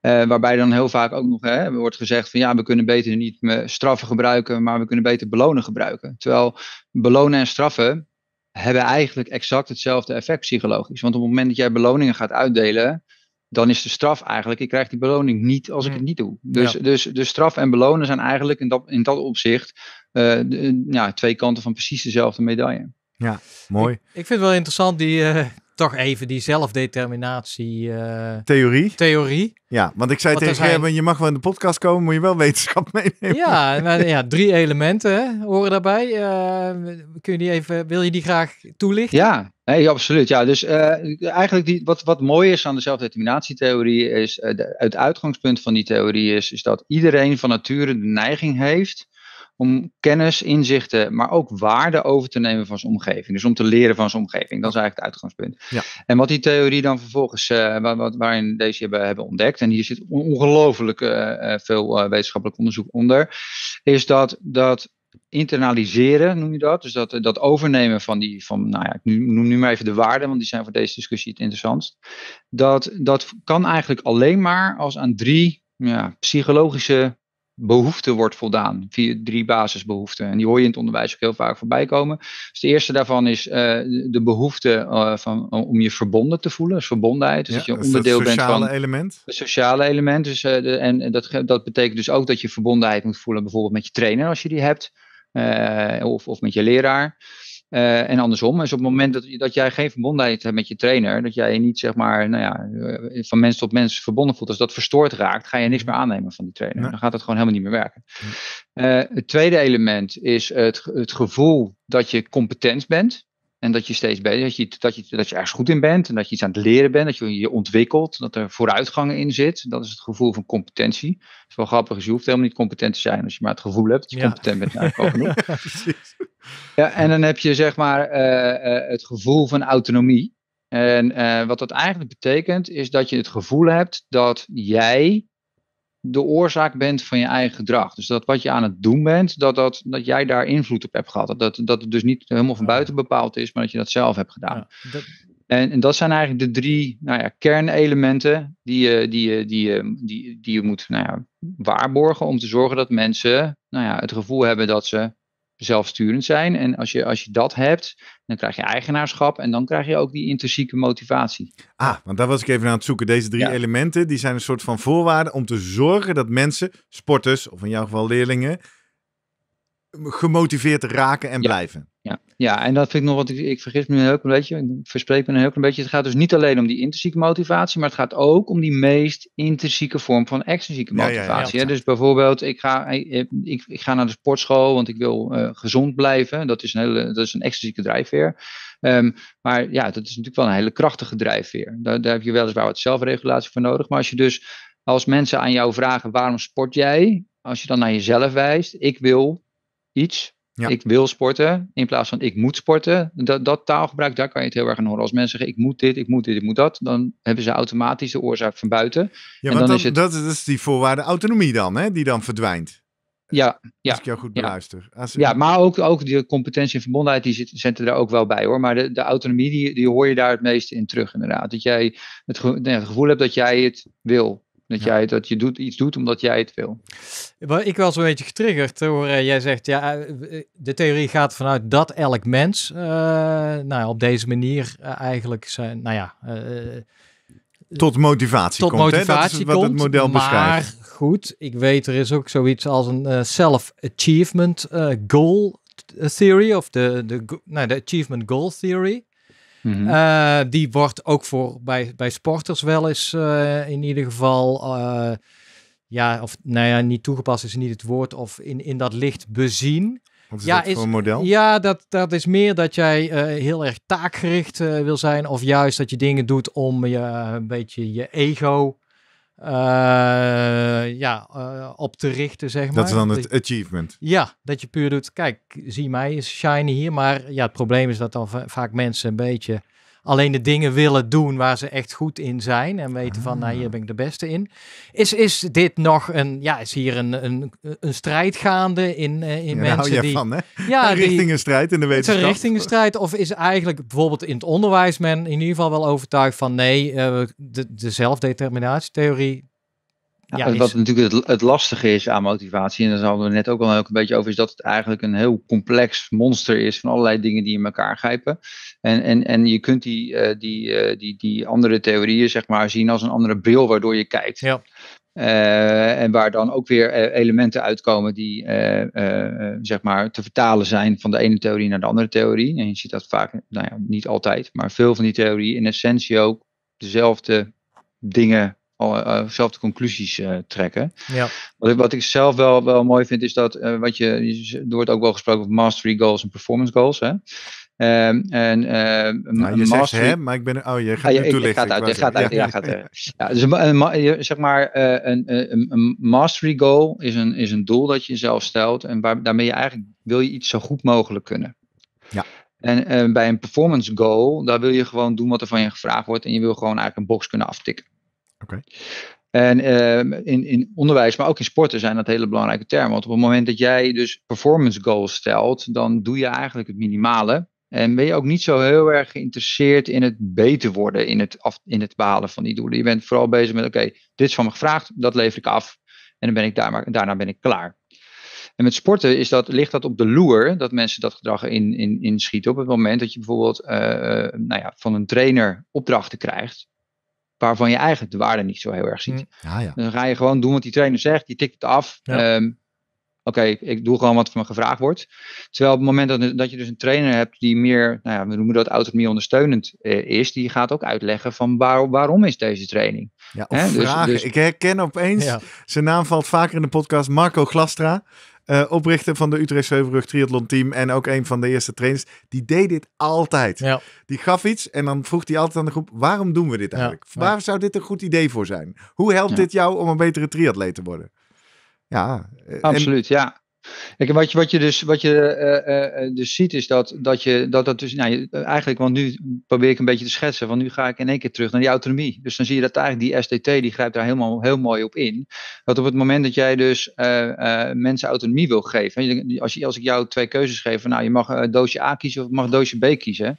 Eh, waarbij dan heel vaak ook nog hè, wordt gezegd van ja, we kunnen beter niet straffen gebruiken, maar we kunnen beter belonen gebruiken. Terwijl belonen en straffen hebben eigenlijk exact hetzelfde effect psychologisch. Want op het moment dat jij beloningen gaat uitdelen, dan is de straf eigenlijk, ik krijg die beloning niet als ik mm. het niet doe. Dus, dus, dus straf en belonen zijn eigenlijk in dat, in dat opzicht eh, ja, twee kanten van precies dezelfde medaille. Ja, mooi. Ik, vind het wel interessant die, eh, toch even die zelfdeterminatie... Eh, theorie. Theorie. Ja, want ik zei tegen Gerben, je mag wel in de podcast komen, moet je wel wetenschap meenemen. Ja, maar, nou, ja drie elementen horen daarbij. Eh, kun je die even, wil je die graag toelichten? Ja, nee, absoluut. Ja, dus eh, eigenlijk die, wat, wat mooi is aan de zelfdeterminatietheorie is, de, het uitgangspunt van die theorie is, is dat iedereen van nature de neiging heeft om kennis, inzichten, maar ook waarden over te nemen van zijn omgeving. Dus om te leren van zijn omgeving. Dat is eigenlijk het uitgangspunt. Ja. En wat die theorie dan vervolgens, uh, eh, waar, waarin deze hebben, hebben ontdekt, en hier zit ongelooflijk eh, eh, veel wetenschappelijk onderzoek onder, is dat, dat internaliseren, noem je dat. Dus dat, dat overnemen van die, van, nou ja, ik noem nu maar even de waarden, want die zijn voor deze discussie het interessantst. Dat, dat kan eigenlijk alleen maar als aan drie ja, psychologische behoefte wordt voldaan. via drie basisbehoeften. En die hoor je in het onderwijs ook heel vaak voorbij komen. Dus de eerste daarvan is eh, de behoefte eh, van, eh, om je verbonden te voelen. Dus verbondenheid. Dus dat je onderdeel bent van... Het sociale element. Het sociale element. Dus, en dat, dat betekent dus ook dat je verbondenheid moet voelen. Bijvoorbeeld met je trainer als je die hebt. of, of met je leraar. Eh, en andersom. Dus op het moment dat, jij geen verbondenheid hebt met je trainer, dat jij je niet zeg maar, nou ja, eh, van mens tot mens verbonden voelt, als dat verstoord raakt, ga je niks mm. meer aannemen van die trainer. Dan gaat dat gewoon helemaal niet meer werken. Mm. Eh, het tweede element is het, het gevoel dat je competent bent. En dat je steeds beter, dat je, dat, je, dat je ergens goed in bent en dat je iets aan het leren bent, dat je je ontwikkelt, dat er vooruitgang in zit. Dat is het gevoel van competentie. Het is wel grappig, dus je hoeft helemaal niet competent te zijn als je maar het gevoel hebt dat je competent bent. Nou, ook genoeg. Ja, ja, en dan heb je zeg maar eh, eh, het gevoel van autonomie. En eh, wat dat eigenlijk betekent, is dat je het gevoel hebt dat jij de oorzaak bent van je eigen gedrag. Dus dat wat je aan het doen bent, dat, dat, dat jij daar invloed op hebt gehad. Dat, dat het dus niet helemaal van buiten bepaald is, maar dat je dat zelf hebt gedaan. En, en, dat zijn eigenlijk de drie nou ja, kernelementen die je, die, die, je, die, die je moet nou ja, waarborgen om te zorgen dat mensen nou ja, het gevoel hebben dat ze zelfsturend zijn. En als je, als je dat hebt, dan krijg je eigenaarschap en dan krijg je ook die intrinsieke motivatie. Ah, want daar was ik even aan het zoeken. Deze drie elementen, die zijn een soort van voorwaarden om te zorgen dat mensen, sporters of in jouw geval leerlingen, gemotiveerd te raken en blijven. Ja. ja, en dat vind ik nog wat, ik, ik vergis me een heel klein beetje, ik verspreek me een heel klein beetje. Het gaat dus niet alleen om die intrinsieke motivatie, maar het gaat ook om die meest intrinsieke vorm van extrinsieke motivatie. dus bijvoorbeeld, ik ga, eh, eh, ik, ik, ga naar de sportschool, want ik wil eh, gezond blijven. Dat is een, hele, dat is een extrinsieke drijfveer. Ehm, maar ja, dat is natuurlijk wel een hele krachtige drijfveer. Daar, daar heb je weliswaar wat zelfregulatie voor nodig. Maar als je dus, als mensen aan jou vragen, waarom sport jij? Als je dan naar jezelf wijst, ik wil iets. Ik wil sporten in plaats van ik moet sporten. Dat, dat taalgebruik, daar kan je het heel erg aan horen. Als mensen zeggen ik moet dit, ik moet dit, ik moet dat, dan hebben ze automatisch de oorzaak van buiten. Ja, want dan is het... dat, is die voorwaarde autonomie dan, hè, die dan verdwijnt. Ja, ja. Als ik jou goed beluister. Ja, Als... ja maar ook, ook de competentie en verbondenheid, die zit zitten er ook wel bij hoor. Maar de, de autonomie, die, die hoor je daar het meeste in terug inderdaad. Dat jij het, ge het gevoel hebt dat jij het wil. Dat, jij, dat je doet, iets doet omdat jij het wil. Ik was een beetje getriggerd eh, hoor. Eh, jij zegt, ja, eh, de theorie gaat vanuit dat elk mens uh, nou, op deze manier eigenlijk zijn, nou ja... tot motivatie tot komt, motivatie hè? Dat is wat het model beschrijft. Maar goed, ik weet er is ook zoiets als een self-achievement goal theory of de, de, nou, de achievement goal theory. Mhm. Eh, die wordt ook voor, bij, bij sporters wel eens eh, in ieder geval, eh, ja, of nou ja, niet toegepast is niet het woord, of in, in dat licht bezien. ja, is, voor een model? Ja, dat, dat is meer dat jij heel erg taakgericht wil zijn, of juist dat je dingen doet om je, een beetje je ego eh, ja, eh, op te richten, zeg maar. Dat is dan het achievement. Ja, dat je puur doet, kijk, zie mij, is shiny hier. Maar ja, het probleem is dat dan vaak mensen een beetje alleen de dingen willen doen waar ze echt goed in zijn en weten van, nou hier ah. ben ik de beste in. Is, is dit nog een, ja, is hier een, een, een strijd gaande in, eh, in mensen je die... Van, Ja, richting een strijd in de wetenschap. Een richting een strijd of is eigenlijk bijvoorbeeld in het onderwijs men in ieder geval wel overtuigd van nee, eh, de, de zelfdeterminatietheorie, ja, wat natuurlijk het, het, lastige is aan motivatie, en daar hadden we net ook al een beetje over, is dat het eigenlijk een heel complex monster is van allerlei dingen die in elkaar grijpen. En, en, en je kunt die, eh, die, eh, die, die andere theorieën zeg maar, zien als een andere bril waardoor je kijkt. Ja. Eh, en waar dan ook weer elementen uitkomen die zeg maar te vertalen zijn van de ene theorie naar de andere theorie. En je ziet dat vaak, nou ja, niet altijd, maar veel van die theorieën in essentie ook dezelfde dingen eh, eh, zelf conclusies eh, trekken. Ja. Wat, ik, wat ik zelf wel, wel mooi vind is dat, wat je, er wordt ook wel gesproken over mastery goals en performance goals. Hè? Ehm, en, ehm, nou, je zegt hè, maar ik ben... Oh, je gaat ah, ja, Gaat uit, gaat uit, ja, gaat dus een, zeg maar, een, een, een, mastery goal is een, is een doel dat je jezelf stelt. En waar, daarmee je eigenlijk wil je iets zo goed mogelijk kunnen. Ja. En, en bij een performance goal, daar wil je gewoon doen wat er van je gevraagd wordt. En je wil gewoon eigenlijk een box kunnen aftikken. En ehm, in, in onderwijs, maar ook in sporten zijn dat hele belangrijke termen. Want op het moment dat jij dus performance goals stelt, dan doe je eigenlijk het minimale. En ben je ook niet zo heel erg geïnteresseerd in het beter worden, in het, af, in het behalen van die doelen. Je bent vooral bezig met, oké, dit is van me gevraagd, dat lever ik af. En dan ben ik daar, maar, daarna ben ik klaar. En met sporten is dat, ligt dat op de loer, dat mensen dat gedrag in, in, inschieten. Op het moment dat je bijvoorbeeld eh, eh, nou ja, van een trainer opdrachten krijgt, waarvan je eigenlijk de waarde niet zo heel erg ziet. Mm. Ja, ja. Dan ga je gewoon doen wat die trainer zegt, die tikt het af. Ehm, oké, ik doe gewoon wat van me gevraagd wordt. Terwijl op het moment dat, je dus een trainer hebt die meer, nou ja, we noemen dat autonomie ondersteunend eh, is, die gaat ook uitleggen van waarom is deze training. Ja, He, dus- vragen. Dus- ik herken opeens, zijn naam valt vaker in de podcast, Marco Glastra. Eh, oprichter van de Utrecht Zevenrug Triathlon Team en ook een van de eerste trainers. Die deed dit altijd. Die gaf iets en dan vroeg hij altijd aan de groep, waarom doen we dit eigenlijk? Waar zou dit een goed idee voor zijn? Hoe helpt dit jou om een betere triatleet te worden? Ja. Eh, Absoluut, ja wat je, wat je dus, wat je, eh, eh, eh, dus ziet is dat dat, je, dat, dat dus, nou, eigenlijk, want nu probeer ik een beetje te schetsen, want nu ga ik in één keer terug naar die autonomie. Dus dan zie je dat eigenlijk die SDT die grijpt daar helemaal heel mooi op in. Dat op het moment dat jij dus mensen autonomie wil geven, als, als ik jou twee keuzes geef, van, nou je mag doosje A kiezen of mag doosje B kiezen,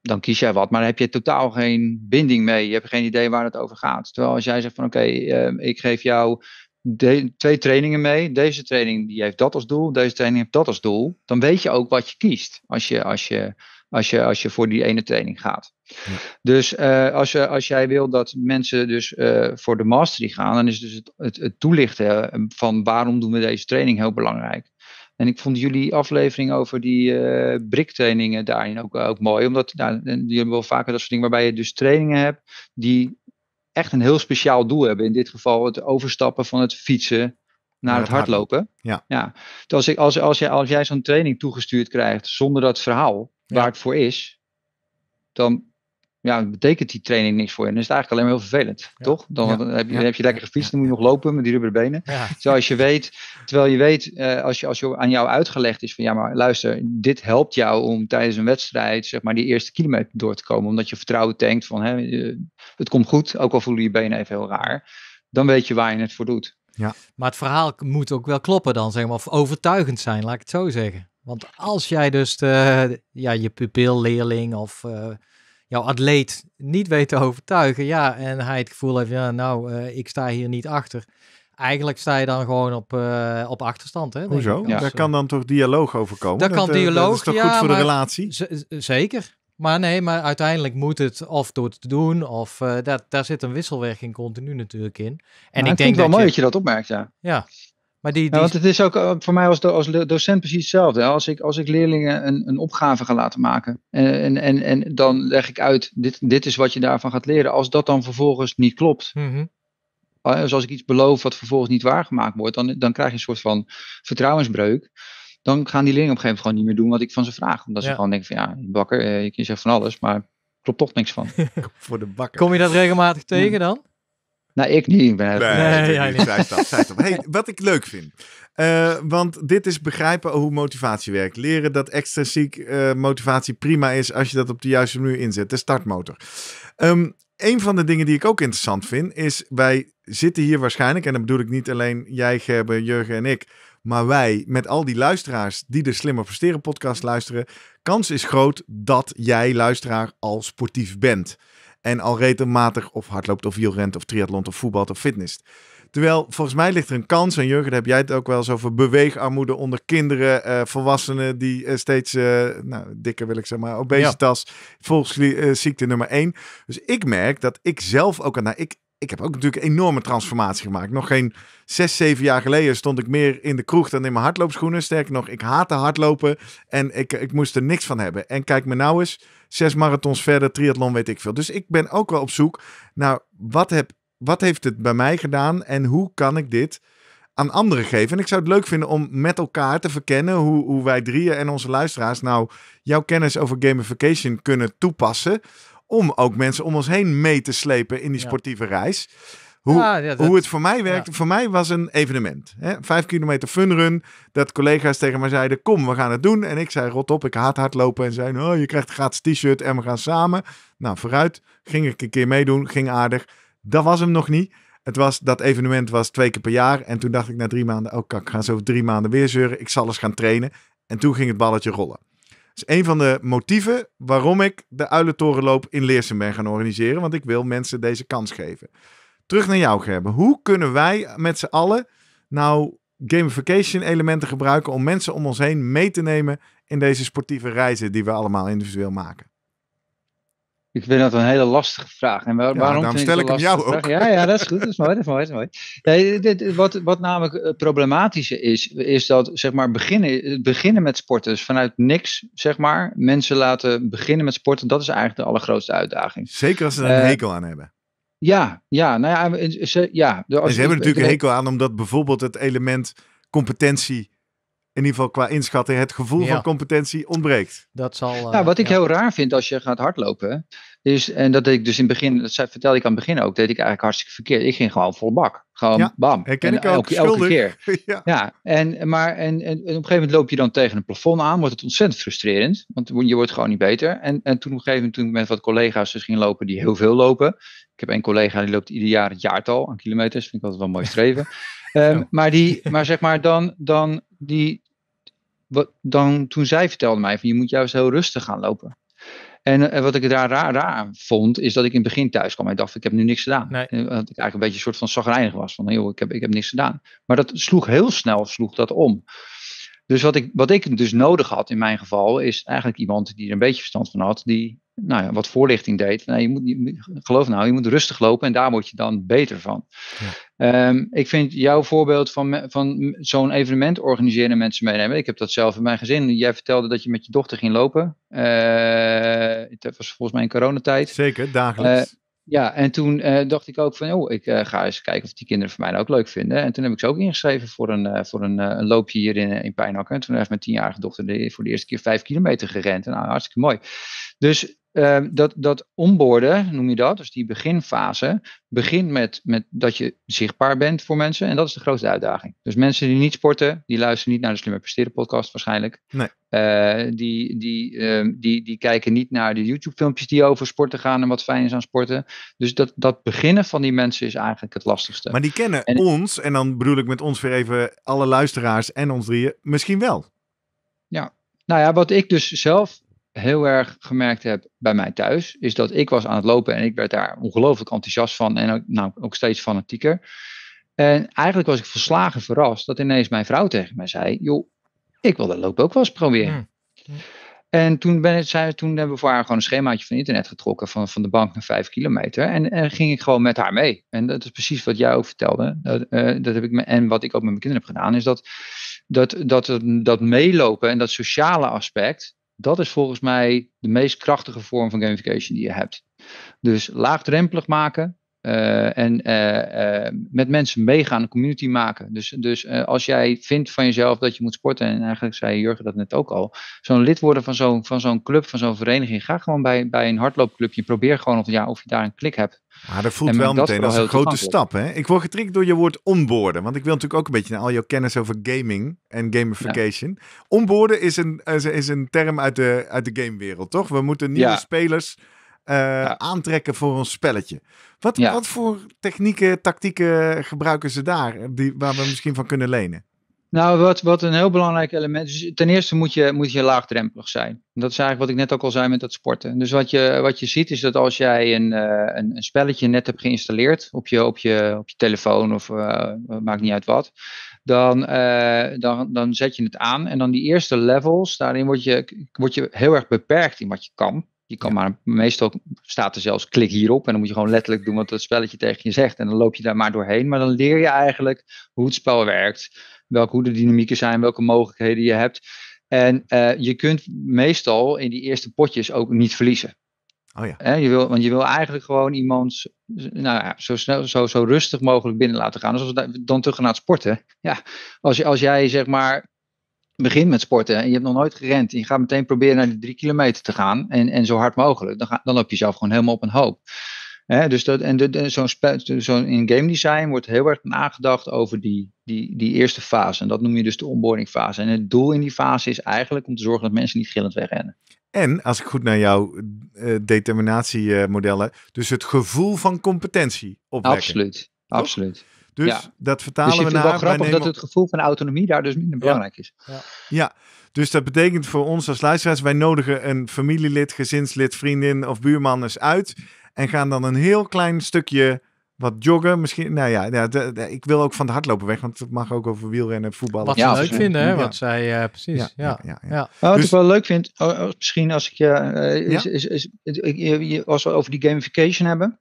dan kies jij wat, maar dan heb je totaal geen binding mee. Je hebt geen idee waar het over gaat. Terwijl als jij zegt van oké, ik geef jou de, twee trainingen mee. Deze training die heeft dat als doel, deze training heeft dat als doel. Dan weet je ook wat je kiest als je, als je, als je, als je voor die ene training gaat. Dus eh, als, je, eh, als jij wil dat mensen dus eh, voor de mastery gaan, dan is dus het, het, toelichten van waarom doen we deze training heel belangrijk. En ik vond jullie aflevering over die uh, BRIC-trainingen daarin ook, ook mooi. Omdat nou, je wel vaker dat soort dingen waarbij je dus trainingen hebt die echt een heel speciaal doel hebben. In dit geval het overstappen van het fietsen naar het hardlopen. Ja. ja. Dus als, ik, als, als jij, als jij zo'n training toegestuurd krijgt zonder dat verhaal waar het voor is, dan ja, betekent die training niks voor je. dat is het eigenlijk alleen maar heel vervelend, toch? Dan, heb je, heb je, lekker gefietst, dan moet je nog lopen met die rubberen benen. Zoals je weet, terwijl je weet eh, als, je, als je aan jou uitgelegd is van ja, maar luister, dit helpt jou om tijdens een wedstrijd, zeg maar, die eerste kilometer door te komen. Omdat je vertrouwen denkt van hè, eh, het komt goed, ook al voelen je benen even heel raar. Dan weet je waar je het voor doet. Ja. Maar het verhaal moet ook wel kloppen dan, zeg maar, of overtuigend zijn, laat ik het zo zeggen. Want als jij dus de, ja, je pupil, leerling of eh, jouw atleet niet weet te overtuigen. Ja, en hij het gevoel heeft, ja, nou, eh, ik sta hier niet achter. Eigenlijk sta je dan gewoon op, eh, op achterstand. Hè, Hoezo? Ja. Daar kan dan toch dialoog over komen? dat, kan eh, dialoog, Dat is toch goed voor de relatie? Zeker. Maar nee, maar uiteindelijk moet het of door te doen, of uh, dat, daar zit een wisselwerking continu natuurlijk in. En nou, ik, denk dat wel mooi dat je dat opmerkt, ja. Ja, maar die, die... want het is ook eh, voor mij als, als docent precies hetzelfde. Als ik, als ik leerlingen een, een opgave ga laten maken en, en, en dan leg ik uit, dit, dit is wat je daarvan gaat leren. Als dat dan vervolgens niet klopt, als, mhm. eh, dus als ik iets beloof wat vervolgens niet waargemaakt wordt, dan, dan krijg je een soort van vertrouwensbreuk. Dan gaan die leerlingen op een gegeven moment gewoon niet meer doen wat ik van ze vraag. Omdat ze gewoon denken van ja, bakker, eh, je zegt van alles, maar klopt toch niks van. voor de bakker. Kom je dat regelmatig tegen dan? Nou, ik niet. Ben... Nee, nee, Hey, wat ik leuk vind. Eh, want dit is begrijpen hoe motivatie werkt. Leren dat extrinsiek uh, eh, motivatie prima is als je dat op de juiste manier inzet. De startmotor. Um, een van de dingen die ik ook interessant vind is, wij zitten hier waarschijnlijk, en dan bedoel ik niet alleen jij, Gerben, Jurgen en ik, maar wij met al die luisteraars die de Slimmer Versteren podcast luisteren, kans is groot dat jij luisteraar al sportief bent. En al regelmatig of hardloopt of wielrent of triathlon of voetbal of fitness. Terwijl volgens mij ligt er een kans, en Jurgen, heb jij het ook wel eens over, beweegarmoede onder kinderen, eh, volwassenen die eh, steeds, eh, nou, dikker wil ik zeggen, maar, obesitas, ja. volgens ziekte nummer 1. Dus ik merk dat ik zelf ook, nou, ik, ik heb ook natuurlijk een enorme transformatie gemaakt. Nog geen zes, zeven jaar geleden stond ik meer in de kroeg dan in mijn hardloopschoenen. Sterker nog, ik haatte hardlopen en ik, ik moest er niks van hebben. En kijk me nou eens, zes marathons verder, triathlon weet ik veel. Dus ik ben ook wel op zoek naar wat, heb, wat heeft het bij mij gedaan en hoe kan ik dit aan anderen geven. En ik zou het leuk vinden om met elkaar te verkennen hoe, hoe wij drieën en onze luisteraars nou jouw kennis over gamification kunnen toepassen om ook mensen om ons heen mee te slepen in die sportieve reis. Hoe, hoe, het voor mij werkte, voor mij was een evenement. Hè? Vijf kilometer funrun, dat collega's tegen mij zeiden, kom, we gaan het doen. En ik zei, rot op, ik haat hardlopen. En zei, oh, je krijgt een gratis t-shirt en we gaan samen. Nou, vooruit, ging ik een keer meedoen, ging aardig. Dat was hem nog niet. Het was, dat evenement was twee keer per jaar. En toen dacht ik na drie maanden, oh ik ga zo drie maanden weer zeuren. Ik zal eens gaan trainen. En toen ging het balletje rollen is een van de motieven waarom ik de Uilentorenloop in Leersen ben gaan organiseren. Want ik wil mensen deze kans geven. Terug naar jou, Gerben. Hoe kunnen wij met z'n allen nou gamification elementen gebruiken om mensen om ons heen mee te nemen in deze sportieve reizen die we allemaal individueel maken? Ik vind dat een hele lastige vraag. En waarom stel ik, hem jou ook. Ja, ja, dat is goed. Dat is mooi. Dat is mooi, dit, wat, wat namelijk eh, problematische is, is dat zeg maar, beginnen, beginnen met sporten. Dus vanuit niks, zeg maar, mensen laten beginnen met sporten. Dat is eigenlijk de allergrootste uitdaging. Zeker als ze er een eh, hekel aan hebben. Ja, ja, nou ja. Ze, ja, als, hebben natuurlijk een hekel aan omdat bijvoorbeeld het element competentie in ieder geval qua inschatting, het gevoel van competentie ontbreekt. Dat zal, nou, wat eh, ik heel raar vind als je gaat hardlopen, dus, en dat deed ik dus in het begin, dat vertelde ik aan het begin ook, deed ik eigenlijk hartstikke verkeerd. Ik ging gewoon vol bak. Gewoon bam. Herken ik en, ook, elke, elke keer. ja. en, maar, en, en, op een gegeven moment loop je dan tegen een plafond aan, wordt het ontzettend frustrerend, want je wordt gewoon niet beter. En, en toen op een gegeven moment, toen ik met wat collega's dus ging lopen die heel veel lopen. Ik heb één collega die loopt ieder jaar het jaartal aan kilometers, dus vind ik altijd wel mooi streven. Ehm, maar, die, maar zeg maar, dan, dan, die, dan, toen zij vertelde mij van je moet juist heel rustig gaan lopen. En, eh, wat ik daar raar, raar, vond, is dat ik in het begin thuis kwam. Ik dacht, ik heb nu niks gedaan. Dat eh, ik eigenlijk een beetje een soort van zagrijnig was. Van, joh, ik heb, ik heb niks gedaan. Maar dat sloeg heel snel, sloeg dat om. Dus wat ik, wat ik dus nodig had in mijn geval, is eigenlijk iemand die er een beetje verstand van had, die nou ja, wat voorlichting deed. Nee, je moet, niet, geloof nou, je moet rustig lopen en daar word je dan beter van. Ehm, ik vind jouw voorbeeld van, van zo'n evenement organiseren en mensen meenemen. Ik heb dat zelf in mijn gezin. Jij vertelde dat je met je dochter ging lopen. Dat eh, het was volgens mij in coronatijd. Zeker, dagelijks. Eh, ja, en toen eh, dacht ik ook van, oh, ik ga eens kijken of die kinderen van mij ook leuk vinden. En toen heb ik ze ook ingeschreven voor een, voor een, loopje hier in, in Pijnacker. En toen heeft mijn tienjarige dochter voor de eerste keer vijf kilometer gerend. En nou, hartstikke mooi. Dus Ehm, dat, dat onboorden, noem je dat, dus die beginfase, begint met, met dat je zichtbaar bent voor mensen. En dat is de grootste uitdaging. Dus mensen die niet sporten, die luisteren niet naar de Slimmer Presteren podcast waarschijnlijk. Nee. Eh, die, die, ehm, die, die kijken niet naar de YouTube filmpjes die over sporten gaan en wat fijn is aan sporten. Dus dat, dat beginnen van die mensen is eigenlijk het lastigste. Maar die kennen ons, en dan bedoel ik met ons weer even alle luisteraars en ons drieën, misschien wel. Ja, nou ja, wat ik dus zelf heel erg gemerkt heb bij mij thuis, is dat ik was aan het lopen en ik werd daar ongelooflijk enthousiast van en ook, nou, ook steeds fanatieker. En eigenlijk was ik verslagen verrast dat ineens mijn vrouw tegen mij zei: joh, ik wil dat lopen ook wel eens proberen. Hmm. Hmm. En toen, ben ik, toen hebben we voor haar gewoon een schemaatje van internet getrokken, van, van de bank naar vijf kilometer. En, en ging ik gewoon met haar mee. En dat is precies wat jij ook vertelde. Dat, eh, dat heb ik me, en wat ik ook met mijn kinderen heb gedaan, is dat, dat, dat, dat meelopen en dat sociale aspect, dat is volgens mij de meest krachtige vorm van gamification die je hebt. Dus laagdrempelig maken, eh, en eh, eh, met mensen meegaan, een community maken. Dus, dus als jij vindt van jezelf dat je moet sporten, en eigenlijk zei Jurgen dat net ook al, zo'n lid worden van zo'n, van zo'n club, van zo'n vereniging, ga gewoon bij, bij een hardloopclubje. Probeer gewoon of, ja, of je daar een klik hebt. Maar dat voelt wel meteen als een grote stap. Hè? Ik word getriggerd door je woord onboorden. Want ik wil natuurlijk ook een beetje naar al jouw kennis over gaming en gamification. Ja. Onboorden is een, is, een term uit de, uit de gamewereld, toch? We moeten nieuwe spelers eh, aantrekken voor een spelletje. Wat, wat voor technieken, tactieken gebruiken ze daar, die, waar we misschien van kunnen lenen? Nou, wat, wat een heel belangrijk element is. ten eerste moet je, moet je laagdrempelig zijn. Dat is eigenlijk wat ik net ook al zei met dat sporten. Dus wat je, wat je ziet is dat als jij een, eh, een, een spelletje net hebt geïnstalleerd op je, op je, op je telefoon of eh, maakt niet uit wat, dan, dan, dan zet je het aan. En dan die eerste levels, daarin word je, word je heel erg beperkt in wat je kan. Je kan maar, meestal staat er zelfs klik hierop en dan moet je gewoon letterlijk doen wat het spelletje tegen je zegt. En dan loop je daar maar doorheen, maar dan leer je eigenlijk hoe het spel werkt, welke, hoe de dynamieken zijn, welke mogelijkheden je hebt. En eh, je kunt meestal in die eerste potjes ook niet verliezen. Oh ja. je wil, want je wil eigenlijk gewoon iemand nou ja, zo, snel, zo, zo rustig mogelijk binnen laten gaan. Dus als we dan terug gaan naar het sporten. Ja, als, je, als jij zeg maar Begin met sporten en je hebt nog nooit gerend. En je gaat meteen proberen naar die drie kilometer te gaan. En, en zo hard mogelijk. Dan, ga, dan loop je zelf gewoon helemaal op een hoop. dus dat, en zo'n in game design wordt heel erg nagedacht over die, die, die eerste fase. En dat noem je dus de onboarding fase. En het doel in die fase is eigenlijk om te zorgen dat mensen niet gillend wegrennen. En als ik goed naar jouw uh, determinatiemodellen, dus het gevoel van competentie opwekken. Absoluut, absoluut. Dus dat dus vertalen we naar... Dus het wel grappig dat het gevoel van autonomie daar dus minder belangrijk is. Ja. ja. dus dat betekent voor ons als luisteraars... wij nodigen een familielid, gezinslid, vriendin of buurman eens uit... en gaan dan een heel klein stukje wat joggen. Misschien, nou ja, ja ik wil ook van de hardlopen weg... want het mag ook over wielrennen, voetballen. Wat ze leuk vinden, hè? Wat zij, eh, precies, ja. ja, oh, wat ik dus- wel leuk vind, oh, oh, misschien als ik... Eh, je is, is, is, als we over die gamification hebben...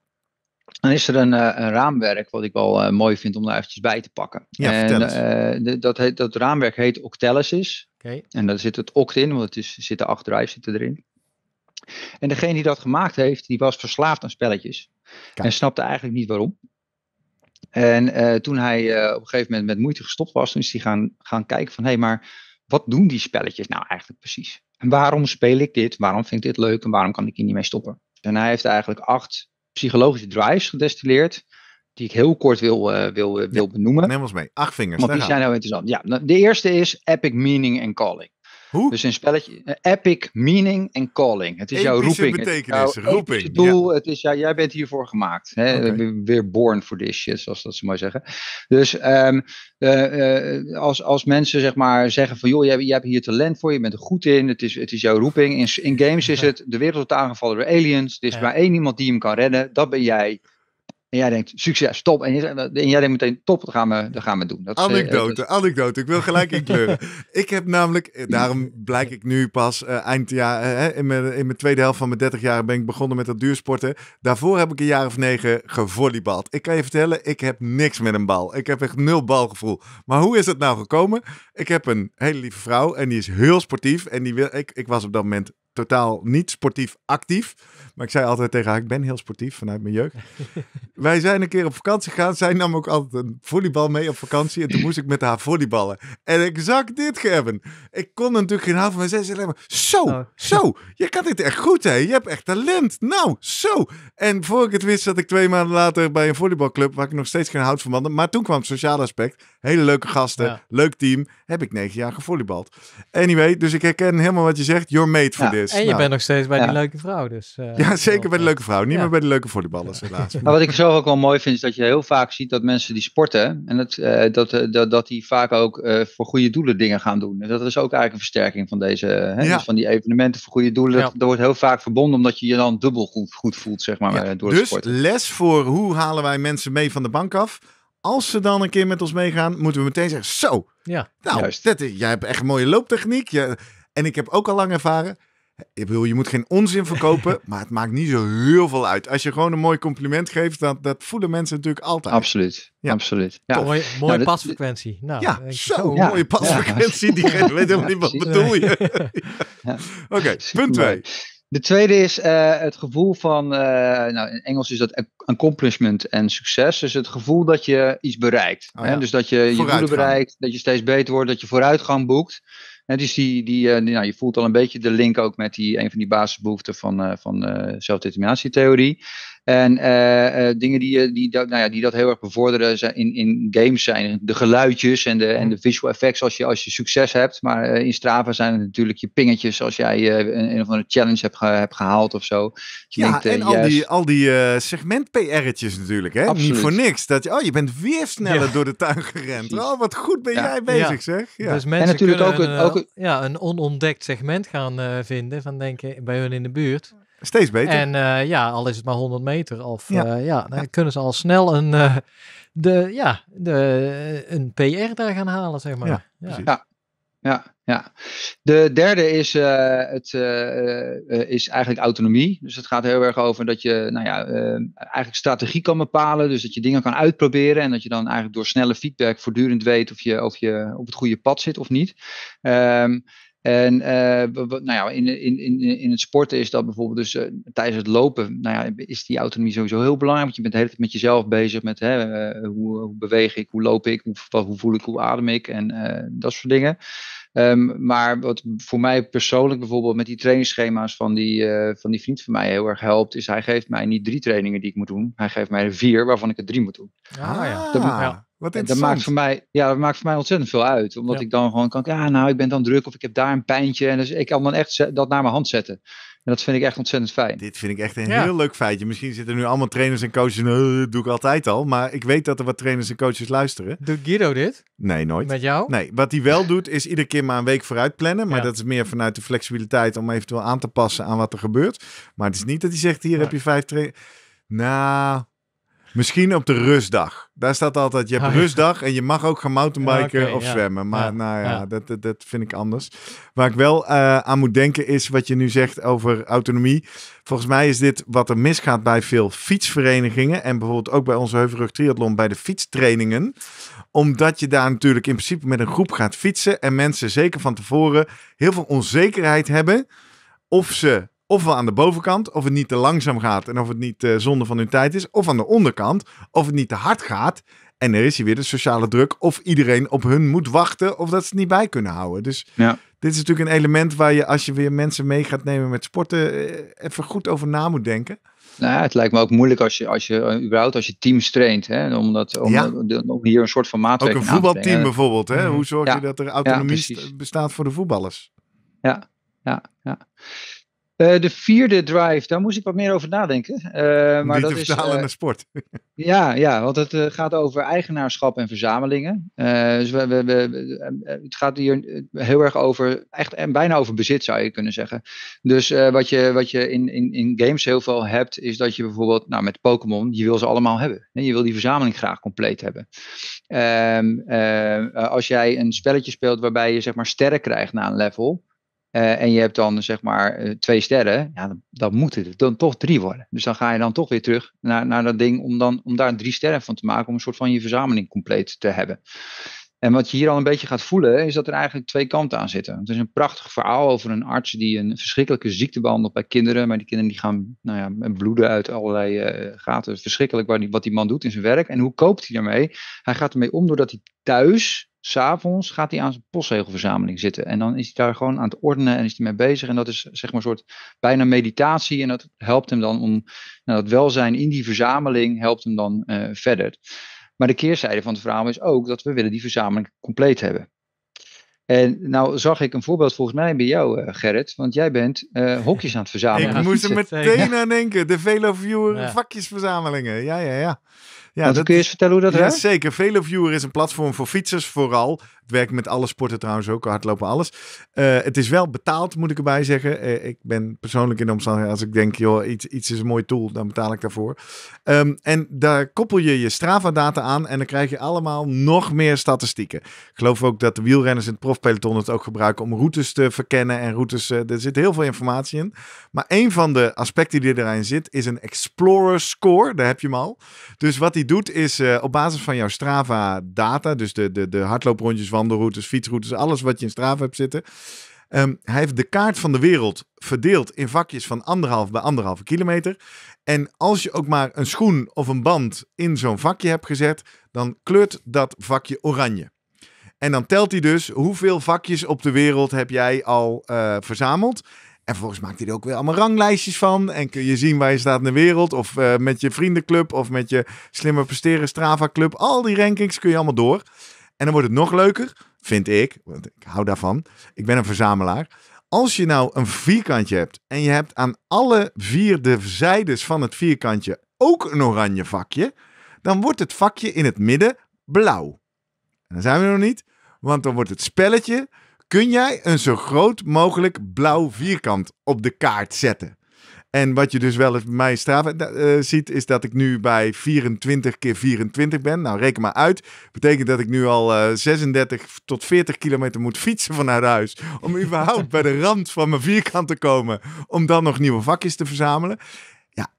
Dan is er een, eh, een raamwerk, wat ik wel eh, mooi vind om daar eventjes bij te pakken. Ja, en, eh, dat, dat raamwerk heet Octalysis. Oké. En daar zit het oct in, want het is, zitten acht drives zitten erin. En degene die dat gemaakt heeft, die was verslaafd aan spelletjes. En snapte eigenlijk niet waarom. En toen hij op een gegeven moment met moeite gestopt was, toen is hij gaan, gaan kijken van hé, hey, maar wat doen die spelletjes nou eigenlijk precies? En waarom speel ik dit? Waarom vind ik dit leuk? En waarom kan ik hier niet mee stoppen? En hij heeft eigenlijk acht psychologische drives gedestilleerd. Die ik heel kort wil, eh, wil, eh, wil benoemen. Neem ons mee. Acht vingers. Want die zijn heel interessant. Ja, nou, de eerste is epic meaning and calling. Dus een spelletje, eh, epic meaning and calling. Het is jouw roeping. Betekenis, jouw roeping. doel, het is ja. jij bent hiervoor gemaakt. Hè? Weer born for this shit, zoals dat ze maar zeggen. Dus ehm, eh, eh, als, als mensen zeg maar zeggen van joh, jij, jij hebt hier talent voor, je bent er goed in, het is, het is jouw roeping. In, games is het, de wereld wordt aangevallen door aliens, er is maar één iemand die hem kan redden, dat ben jij. En jij denkt, succes, top. Eh, en, jij denkt meteen, top, dat gaan we, dat gaan we doen. Dat, eh, anekdote, anekdote. Ik wil gelijk inkleuren. ik heb namelijk, eh, daarom blijk ik nu pas eind jaar, in, mijn, in mijn tweede helft van mijn 30 jaar ben ik begonnen met dat duursporten. Daarvoor heb ik een jaar of negen gevolleybald. Ik kan je vertellen, ik heb niks met een bal. Ik heb echt nul balgevoel. Maar hoe is het nou gekomen? Ik heb een hele lieve vrouw en die is heel sportief. En die wil, ik, ik was op dat moment totaal niet sportief actief. Maar ik zei altijd tegen haar, ik ben heel sportief vanuit mijn jeugd. Wij zijn een keer op vakantie gegaan. Zij nam ook altijd een volleybal mee op vakantie. En toen moest ik met haar volleyballen. En exact dit, Gerben. Ik kon natuurlijk geen half, van zij zei alleen maar... Zo, oh. zo, je kan dit echt goed, hè. Je hebt echt talent. Nou, zo. En voor ik het wist, zat ik twee maanden later bij een volleybalclub... waar ik nog steeds geen hout van Maar toen kwam het sociale aspect... Hele leuke gasten, leuk team. Heb ik negen jaar gevolleybald. Anyway, dus ik herken helemaal wat je zegt. You're mate for ja. this. En je nou. bent nog steeds bij die leuke vrouw. Dus, eh, ja, zeker bij de leuke vrouw. Niet meer bij de leuke volleyballers helaas. Maar wat ik zelf ook wel mooi vind, is dat je heel vaak ziet dat mensen die sporten, en dat, eh, dat, eh, dat, dat die vaak ook voor goede doelen dingen gaan doen. En dat is ook eigenlijk een versterking van deze, hè, dus van die evenementen voor goede doelen. Dat, wordt heel vaak verbonden, omdat je je dan dubbel goed, voelt, zeg maar, door Dus les voor hoe halen wij mensen mee van de bank af? als ze dan een keer met ons meegaan, moeten we meteen zeggen: Zo, ja. nou, Juist. dat is, jij hebt echt een mooie looptechniek. Je, en ik heb ook al lang ervaren. Ik bedoel, je moet geen onzin verkopen, maar het maakt niet zo heel veel uit. Als je gewoon een mooi compliment geeft, dat, dat voelen mensen natuurlijk altijd. Absoluut, ja. absoluut. Ja. Mooi, mooie nou, pasfrequentie. Nou, ja, zo, mooie pasfrequentie. Die weet helemaal niet, wat bedoel je? Oké, punt 2. De tweede is eh, het gevoel van, eh, nou in Engels is dat accomplishment en succes. Dus het gevoel dat je iets bereikt. Oh hè? Dus dat je je doelen bereikt, dat je steeds beter wordt, dat je vooruitgang boekt. En dus die, eh, die, nou, je voelt al een beetje de link ook met die, een van die basisbehoeften van, van zelfdeterminatietheorie. En eh, eh, dingen die, eh, die, dat, nou ja, die dat heel erg bevorderen zijn in, in games zijn de geluidjes en de, en de visual effects als je, als je succes hebt. Maar in Strava zijn het natuurlijk je pingetjes als jij een, of andere challenge hebt, hebt gehaald of zo. Dus je ja, en al, die, al die segment PR'tjes natuurlijk. Hè? Absoluut. Niet voor niks. Dat je, oh, je bent weer sneller door de tuin gerend. Oh, wat goed ben jij bezig zeg. Dus ja. Dus mensen en natuurlijk ook, een, ook een, ja, een onontdekt segment gaan vinden van denken bij hun in de buurt. Steeds beter. En eh, ja, al is het maar 100 meter. Of ja, eh, ja dan kunnen ze al snel een, eh, de, ja, de, een PR daar gaan halen, zeg maar. Ja, ja. ja. ja. de derde is, het, is eigenlijk autonomie. Dus het gaat heel erg over dat je nou ja, eigenlijk strategie kan bepalen. Dus dat je dingen kan uitproberen. En dat je dan eigenlijk door snelle feedback voortdurend weet of je, of je op het goede pad zit of niet. Ehm, en uh, nou ja, in, in, in, in het sporten is dat bijvoorbeeld dus eh, tijdens het lopen, nou ja, is die autonomie sowieso heel belangrijk. Want je bent de hele tijd met jezelf bezig met hè, eh, hoe, beweeg ik, hoe loop ik, hoe, hoe voel ik, hoe adem ik en dat soort dingen. Ehm, maar wat voor mij persoonlijk bijvoorbeeld met die trainingsschema's van die, van die vriend van mij heel erg helpt, is hij geeft mij niet drie trainingen die ik moet doen. Hij geeft mij er vier waarvan ik er drie moet doen. Ah, ja. Ah. Dat, ja en dat maakt voor mij, ja, dat maakt voor mij ontzettend veel uit. Omdat ik dan gewoon kan, ja, nou, ik ben dan druk of ik heb daar een pijntje. En dus ik kan dan echt dat naar mijn hand zetten. En dat vind ik echt ontzettend fijn. Dit vind ik echt een heel leuk feitje. Misschien zitten nu allemaal trainers en coaches. dat eh, doe ik altijd al. Maar ik weet dat er wat trainers en coaches luisteren. Doet Guido dit? Nee, nooit. Met jou? Nee. Wat hij wel doet, is iedere keer maar een week vooruit plannen. Maar dat is meer vanuit de flexibiliteit om eventueel aan te passen aan wat er gebeurt. Maar het is niet dat hij zegt: hier heb je vijf trainers. Nou. Misschien op de rustdag. Daar staat altijd, je hebt ah, rustdag en je mag ook gaan mountainbiken of zwemmen. Maar nou ja, dat, dat, dat, vind ik anders. Waar ik wel eh, aan moet denken is wat je nu zegt over autonomie. Volgens mij is dit wat er misgaat bij veel fietsverenigingen. En bijvoorbeeld ook bij onze Heuvelrug Triathlon bij de fietstrainingen. Omdat je daar natuurlijk in principe met een groep gaat fietsen. En mensen zeker van tevoren heel veel onzekerheid hebben of ze of ofwel aan de bovenkant, of het niet te langzaam gaat en of het niet uh, zonde van hun tijd is, of aan de onderkant, of het niet te hard gaat. En er is hier weer de sociale druk, of iedereen op hun moet wachten, of dat ze het niet bij kunnen houden. Dus ja. dit is natuurlijk een element waar je, als je weer mensen mee gaat nemen met sporten, eh, even goed over na moet denken. Nou ja, het lijkt me ook moeilijk als je, als je eh, überhaupt als je teams traint. Hè, omdat, om, hier een soort van maatregelen Ook een voetbalteam bijvoorbeeld. Hè? Mhm. Hoe zorg je dat er autonomie bestaat voor de voetballers? Ja, ja, ja. Eh, de vierde drive, daar moest ik wat meer over nadenken. Uh, maar dat is, uh, naar sport. ja, ja, want het gaat over eigenaarschap en verzamelingen. dus we, we, we, het gaat hier heel erg over, echt en bijna over bezit zou je kunnen zeggen. Dus wat je, wat je in, in, in games heel veel hebt, is dat je bijvoorbeeld, nou met Pokémon, je wil ze allemaal hebben. En je wil die verzameling graag compleet hebben. Ehm, als jij een spelletje speelt waarbij je zeg maar sterren krijgt na een level eh, en je hebt dan zeg maar eh, twee sterren, ja, dan, dan moet het dan toch drie worden. Dus dan ga je dan toch weer terug naar, naar dat ding om, dan, om daar drie sterren van te maken, om een soort van je verzameling compleet te hebben. En wat je hier al een beetje gaat voelen, is dat er eigenlijk twee kanten aan zitten. Het is een prachtig verhaal over een arts die een verschrikkelijke ziekte behandelt bij kinderen. Maar die kinderen die gaan nou ja, bloeden uit allerlei eh, gaten. Verschrikkelijk wat die, wat die man doet in zijn werk. En hoe koopt hij daarmee? Hij gaat ermee om doordat hij thuis s'avonds gaat hij aan zijn postzegelverzameling zitten. En dan is hij daar gewoon aan het ordenen en is hij mee bezig. En dat is zeg maar een soort bijna meditatie. En dat helpt hem dan om, nou, dat welzijn in die verzameling helpt hem dan eh, verder. Maar de keerzijde van het verhaal is ook dat we willen die verzameling compleet hebben. En nou zag ik een voorbeeld volgens mij bij jou, eh, Gerrit. Want jij bent eh, hokjes aan het verzamelen. ik moest er meteen aan denken. De Veloviewer ja. vakjesverzamelingen. Ja, ja, ja. Ja, dat, kun je eens vertellen hoe dat werkt? Ja, zeker. Veloviewer is een platform voor fietsers vooral. Het werkt met alle sporten trouwens ook, hardlopen, alles. Eh, het is wel betaald, moet ik erbij zeggen. Eh, ik ben persoonlijk in de omstandigheid, als ik denk, joh, iets, iets is een mooi tool, dan betaal ik daarvoor. Ehm, en daar koppel je je Strava-data aan en dan krijg je allemaal nog meer statistieken. Ik geloof ook dat de wielrenners in het profpeloton het ook gebruiken om routes te verkennen en routes. Eh, er zit heel veel informatie in. Maar een van de aspecten die erin zit, is een Explorer Score. Daar heb je hem al. Dus wat die doet is eh, op basis van jouw Strava-data, dus de, de, de hardlooprondjes, wandelroutes, fietsroutes, alles wat je in Strava hebt zitten. Ehm, hij heeft de kaart van de wereld verdeeld in vakjes van anderhalf bij anderhalve kilometer. En als je ook maar een schoen of een band in zo'n vakje hebt gezet, dan kleurt dat vakje oranje. En dan telt hij dus hoeveel vakjes op de wereld heb jij al eh, verzameld. En vervolgens maakt hij er ook weer allemaal ranglijstjes van. En kun je zien waar je staat in de wereld. Of eh, met je vriendenclub. Of met je slimmer presteren Strava Club. Al die rankings kun je allemaal door. En dan wordt het nog leuker, vind ik. Want ik hou daarvan. Ik ben een verzamelaar. Als je nou een vierkantje hebt. En je hebt aan alle vier de zijdes van het vierkantje ook een oranje vakje. Dan wordt het vakje in het midden blauw. En dan zijn we nog niet. Want dan wordt het spelletje Kun jij een zo groot mogelijk blauw vierkant op de kaart zetten? En wat je dus wel eens bij mij straf eh, ziet, is dat ik nu bij 24 keer 24 ben. Nou, reken maar uit. Betekent dat ik nu al uh, eh, 36 tot 40 kilometer moet fietsen vanuit huis. Om überhaupt bij de rand van mijn vierkant te komen. Om dan nog nieuwe vakjes te verzamelen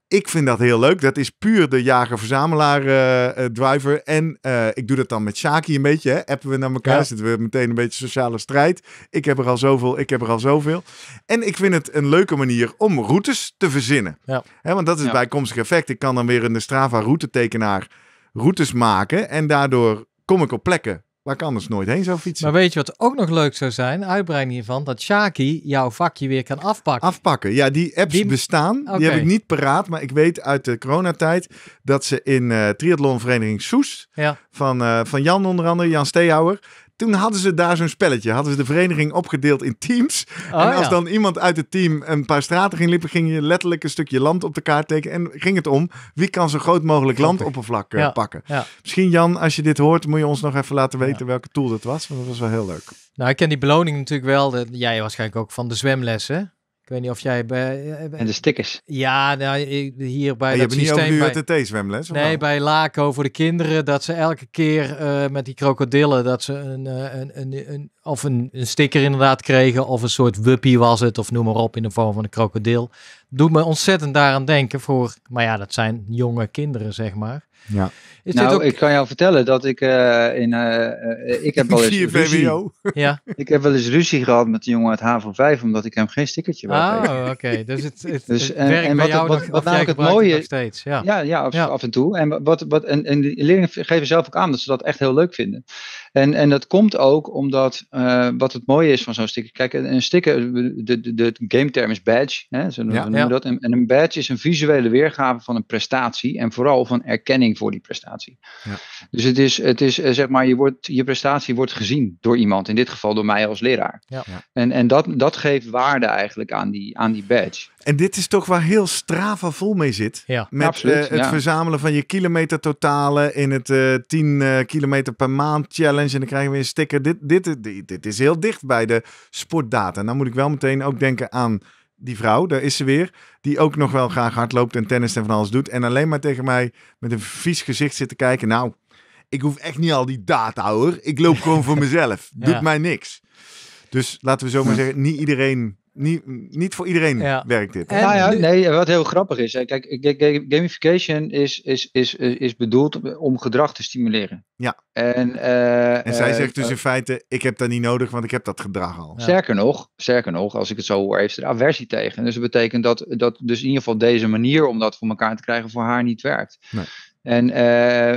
ik vind dat heel leuk. Dat is puur de jager-verzamelaar-driver. Eh, eh, en eh, ik doe dat dan met Shaki een beetje. Hè? Appen we naar elkaar, ja. zitten we meteen een beetje sociale strijd. Ik heb er al zoveel, ik heb er al zoveel. En ik vind het een leuke manier om routes te verzinnen. Ja. Hè, want dat is het bijkomstig effect. Ik kan dan weer in de Strava-routetekenaar routes maken. En daardoor kom ik op plekken waar ik anders nooit heen zo fietsen. Maar weet je wat ook nog leuk zou zijn, uitbreiding hiervan, dat Shaki jouw vakje weer kan afpakken. Afpakken, ja, die apps bestaan. Die heb ik niet paraat, maar ik weet uit de coronatijd dat ze in uh, triathlonvereniging Soes, ja. van, eh, van Jan onder andere, Jan Steehouwer, toen hadden ze daar zo'n spelletje. Hadden ze de vereniging opgedeeld in teams. Oh, en als dan iemand uit het team een paar straten ging liepen, ging je letterlijk een stukje land op de kaart tekenen. En ging het om wie kan zo groot mogelijk landoppervlak eh, pakken. Misschien Jan, als je dit hoort, moet je ons nog even laten weten welke tool dat was. Want dat was wel heel leuk. Nou, ik ken die beloning natuurlijk wel. Jij jij waarschijnlijk ook van de zwemlessen. Ik weet niet of jij bij... Eh, eh, en de stickers. Ja, nou, hier bij en dat je systeem... Je hebt zwemles Nee, bij Laco voor de kinderen. Dat ze elke keer eh, met die krokodillen... dat ze een, een, een, een of een, een, sticker inderdaad kregen... of een soort wuppie was het, of noem maar op... in de vorm van een krokodil. Doet me ontzettend daaraan denken voor... maar ja, dat zijn jonge kinderen, zeg maar. Ja. nou, ik kan jou vertellen dat ik uh, in. Eh, eh, ik heb wel eens. ruzie, Ik heb wel eens ruzie gehad met de jongen uit hvo 5, omdat ik hem geen stickertje wou ah, oké. Dus het, het, dus, en, en bij wat, jou wat, wat nou het mooie nog steeds. Ja, ja, ja, af, en toe. En, wat, wat, en, en de leerlingen geven zelf ook aan dat ze dat echt heel leuk vinden. En, en dat komt ook omdat wat het mooie is van zo'n sticker. Kijk, een sticker, de, de, de game term is badge. Hè, zo noemen we dat. en een badge is een visuele weergave van een prestatie en vooral van erkenning voor die prestatie. Ja. Dus het is, het is eh, zeg maar, je, wordt, je prestatie wordt gezien door iemand, in dit geval door mij als leraar. Ja. En, en dat, dat geeft waarde eigenlijk aan die, aan die badge. En dit is toch waar heel Strava vol mee zit. Ja. Met eh, Absoluut, het verzamelen van je kilometer totalen in het uh, eh, 10 kilometer per maand challenge. En dan krijgen we een sticker. Dit, dit, dit, dit is heel dicht bij de sportdata. En dan moet ik wel meteen ook denken aan die vrouw, daar is ze weer, die ook nog wel graag hardloopt en tennis en van alles doet. En alleen maar tegen mij met een vies gezicht zit te kijken. Nou, ik hoef echt niet al die data hoor. Ik loop gewoon voor mezelf. Doet mij niks. Dus laten we zo maar zeggen, niet iedereen niet, niet voor iedereen werkt dit. En, nou ja, nee, wat heel grappig is. Hè, kijk, gamification is, is, is, is bedoeld om gedrag te stimuleren. Ja. En, eh, en zij eh, zegt dus eh, in feite, ik heb dat niet nodig, want ik heb dat gedrag al. Ja. Sterker nog, sterker nog, als ik het zo hoor, heeft ze er aversie tegen. Dus dat betekent dat, dat dus in ieder geval deze manier om dat voor elkaar te krijgen voor haar niet werkt. Nee. En,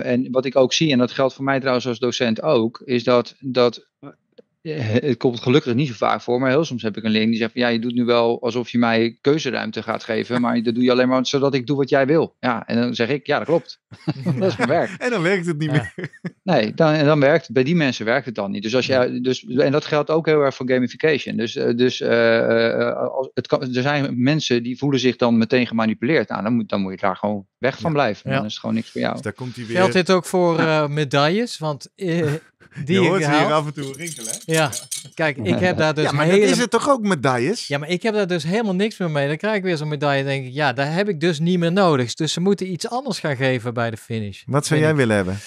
en wat ik ook zie, en dat geldt voor mij trouwens als docent ook, is dat, dat eh, het komt gelukkig niet zo vaak voor, maar heel soms heb ik een leerling die zegt van ja, je doet nu wel alsof je mij keuzeruimte gaat geven, maar dat doe je alleen maar zodat ik doe wat jij wil. Ja, en dan zeg ik ja, dat klopt. dat is mijn werk. En dan werkt het niet meer. nee, dan, en dan werkt bij die mensen werkt het dan niet. Dus als je, dus, en dat geldt ook heel erg voor gamification. Dus, eh, dus eh, als, het er zijn mensen die voelen zich dan meteen gemanipuleerd. Nou, dan moet, dan moet je daar gewoon weg van blijven. Dat Dan is gewoon niks voor jou. Dus Geldt dit ook voor eh, medailles? Want uh, die je hoort hier af en toe rinkelen. Ja. kijk, ik heb daar dus. Ja, maar is het toch ook medailles? Ja, maar ik heb daar dus helemaal niks meer mee. Dan krijg ik weer zo'n medaille. Denk ik, ja, daar heb ik dus niet meer nodig. Dus ze moeten iets anders gaan geven bij de finish. Wat zou jij willen hebben?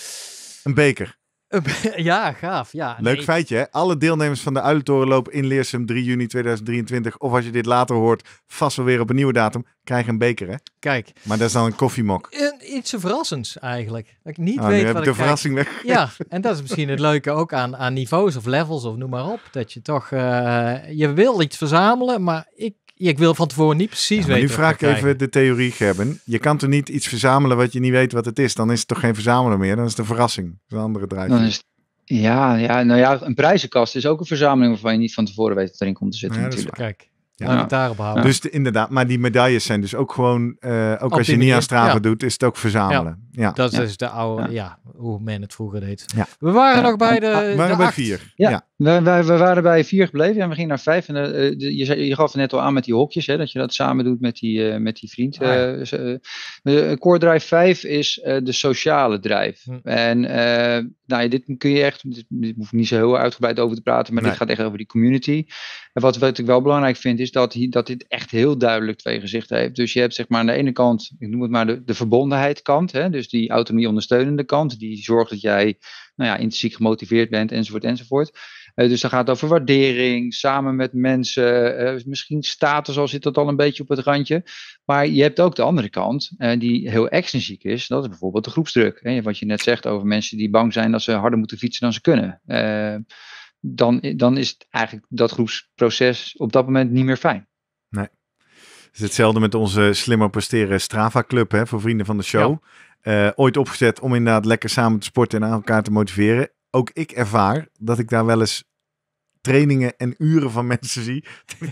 Een beker. ja, gaaf. Ja. Leuk feitje, hè? Alle deelnemers van de Uilentorenloop in Leersum 3 juni 2023, of als je dit later hoort, vast wel weer op een nieuwe datum, krijgen een beker, hè? Kijk. Maar dat is dan een koffiemok. Iets verrassends eigenlijk. Dat ik niet oh, weet nu wat ik de verrassing weg. Ja, en dat is misschien het leuke ook aan, aan niveaus of levels of noem maar op. Dat je toch, eh, je wil iets verzamelen, maar ik ik wil van tevoren niet precies weten. Nu vraag ik even de theorie, Gerben. Je kan toch niet iets verzamelen wat je niet weet wat het is? Dan is het toch geen verzamelen meer? Dan is het een verrassing. Dat is een andere drijf. Ja, ja, nou ja, een prijzenkast is ook een verzameling waarvan je niet van tevoren weet dat erin komt te zitten. Ja, natuurlijk. Kijk. Ja. Nou, daarop Dus inderdaad, maar die medailles zijn dus ook gewoon, eh, ook als je niet aan straven doet, is het ook verzamelen. Ja, dat is de oude, ja. hoe men het vroeger deed. We waren nog bij de. We waren bij vier. Ja, we, we, we, waren bij vier gebleven en we gingen naar vijf. En eh, eh, de, je, je gaf het net al aan met die hokjes, hè, dat je dat samen doet met die, eh, met die vriend. Ah, de core drive 5 is de sociale drijf. Hm. En nou, dit kun je echt, dit, hoef niet zo heel uitgebreid over te praten, maar dit gaat echt over die community. En wat, wat ik wel belangrijk vind, is dat, dat dit echt heel duidelijk twee gezichten heeft. Dus je hebt zeg maar aan de ene kant, ik noem het maar de, de verbondenheid kant. Hè? Dus dus die autonomie ondersteunende kant, die zorgt dat jij nou ja, intrinsiek gemotiveerd bent, enzovoort, enzovoort. Uh, dus dan gaat het over waardering, samen met mensen, uh, misschien status al zit dat al een beetje op het randje. Maar je hebt ook de andere kant, eh, die heel extrinsiek is. Dat is bijvoorbeeld de groepsdruk. Hè? Wat je net zegt over mensen die bang zijn dat ze harder moeten fietsen dan ze kunnen. dan, dan is het eigenlijk dat groepsproces op dat moment niet meer fijn is hetzelfde met onze Slimmer Presteren Strava Club hè, voor vrienden van de show. Eh, ooit opgezet om inderdaad lekker samen te sporten en aan elkaar te motiveren. Ook ik ervaar dat ik daar wel eens trainingen en uren van mensen zie.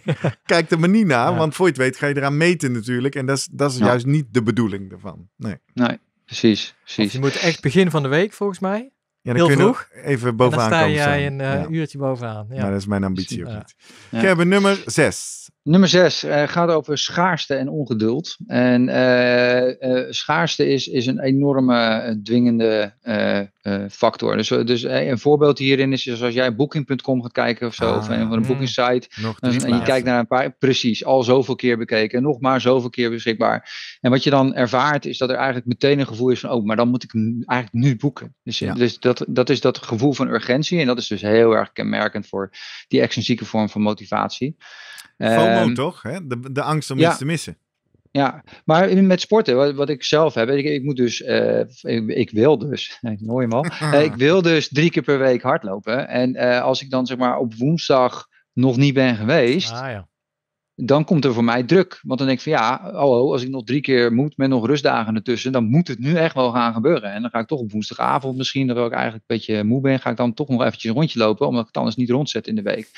Kijk er maar niet naar, want voor je het weet ga je eraan meten natuurlijk. En dat is, dat is juist niet de bedoeling ervan. Nee, nee precies. precies. je moet echt begin van de week volgens mij ja, dan Heel kun vroeg. even bovenaan dan sta komen jij een eh, uurtje bovenaan. Ja. Nou, dat is mijn ambitie ook niet. Ja. heb nummer zes. Nummer zes uh, gaat over schaarste en ongeduld. En eh, schaarste is, is een enorme dwingende factor. Dus, dus een voorbeeld hierin is, is als jij booking.com gaat kijken of zo, ah, of een van een mm. booking site. en, je kijkt naar een paar, precies, al zoveel keer bekeken, nog maar zoveel keer beschikbaar. En wat je dan ervaart is dat er eigenlijk meteen een gevoel is van, oh, maar dan moet ik eigenlijk nu boeken. Dus, dus dat dat, dat is dat gevoel van urgentie. En dat is dus heel erg kenmerkend voor die actionzieke vorm van motivatie. FOMO ehm, toch? Hè? De, angst om ja, iets te missen. Ja, maar met sporten, wat, wat ik zelf heb, ik, moet dus, eh, ik, wil dus, Nooit nooi eh, ik wil dus drie keer per week hardlopen. En eh, als ik dan zeg maar op woensdag nog niet ben geweest, ah, ja dan komt er voor mij druk. Want dan denk ik van ja, oh, oh, als ik nog drie keer moet met nog rustdagen ertussen, dan moet het nu echt wel gaan gebeuren. En dan ga ik toch op woensdagavond misschien, terwijl ik eigenlijk een beetje moe ben, ga ik dan toch nog eventjes een rondje lopen, omdat ik het anders niet rondzet in de week.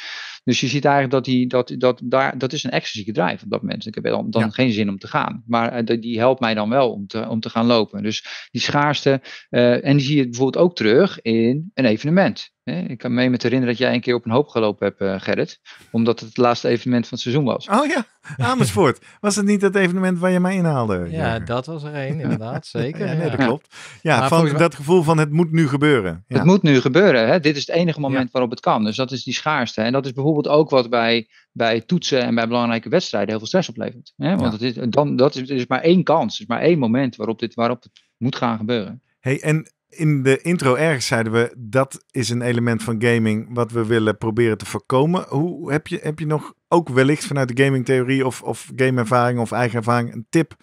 Dus je ziet eigenlijk dat die, dat, dat, daar, dat is een extra drive op dat moment. Ik heb dan, dan geen zin om te gaan. Maar eh, die helpt mij dan wel om te, om te gaan lopen. Dus die schaarste, eh, en die zie je bijvoorbeeld ook terug in een evenement. Ik kan me met herinneren dat jij een keer op een hoop gelopen hebt, eh, Gerrit. Omdat het het laatste evenement van het seizoen was. Oh ja, Amersfoort. Was het niet dat evenement waar je mij inhaalde? Ja, dat was er één, inderdaad. Zeker. nee, dat klopt. Ja, van dat gevoel van het moet nu gebeuren. Het moet nu gebeuren. Hè? Dit is het enige moment waarop het kan. Dus dat is die schaarste. En dat is bijvoorbeeld ook wat bij, bij toetsen en bij belangrijke wedstrijden heel veel stress oplevert. Hè? Want het is, dan, dat is, er is maar één kans. Er is maar één moment waarop, dit, waarop het moet gaan gebeuren. Hey, en in de intro ergens zeiden we dat is een element van gaming wat we willen proberen te voorkomen. Hoe heb je, heb je nog ook wellicht vanuit de gamingtheorie of, of gameervaring of eigen ervaring een tip?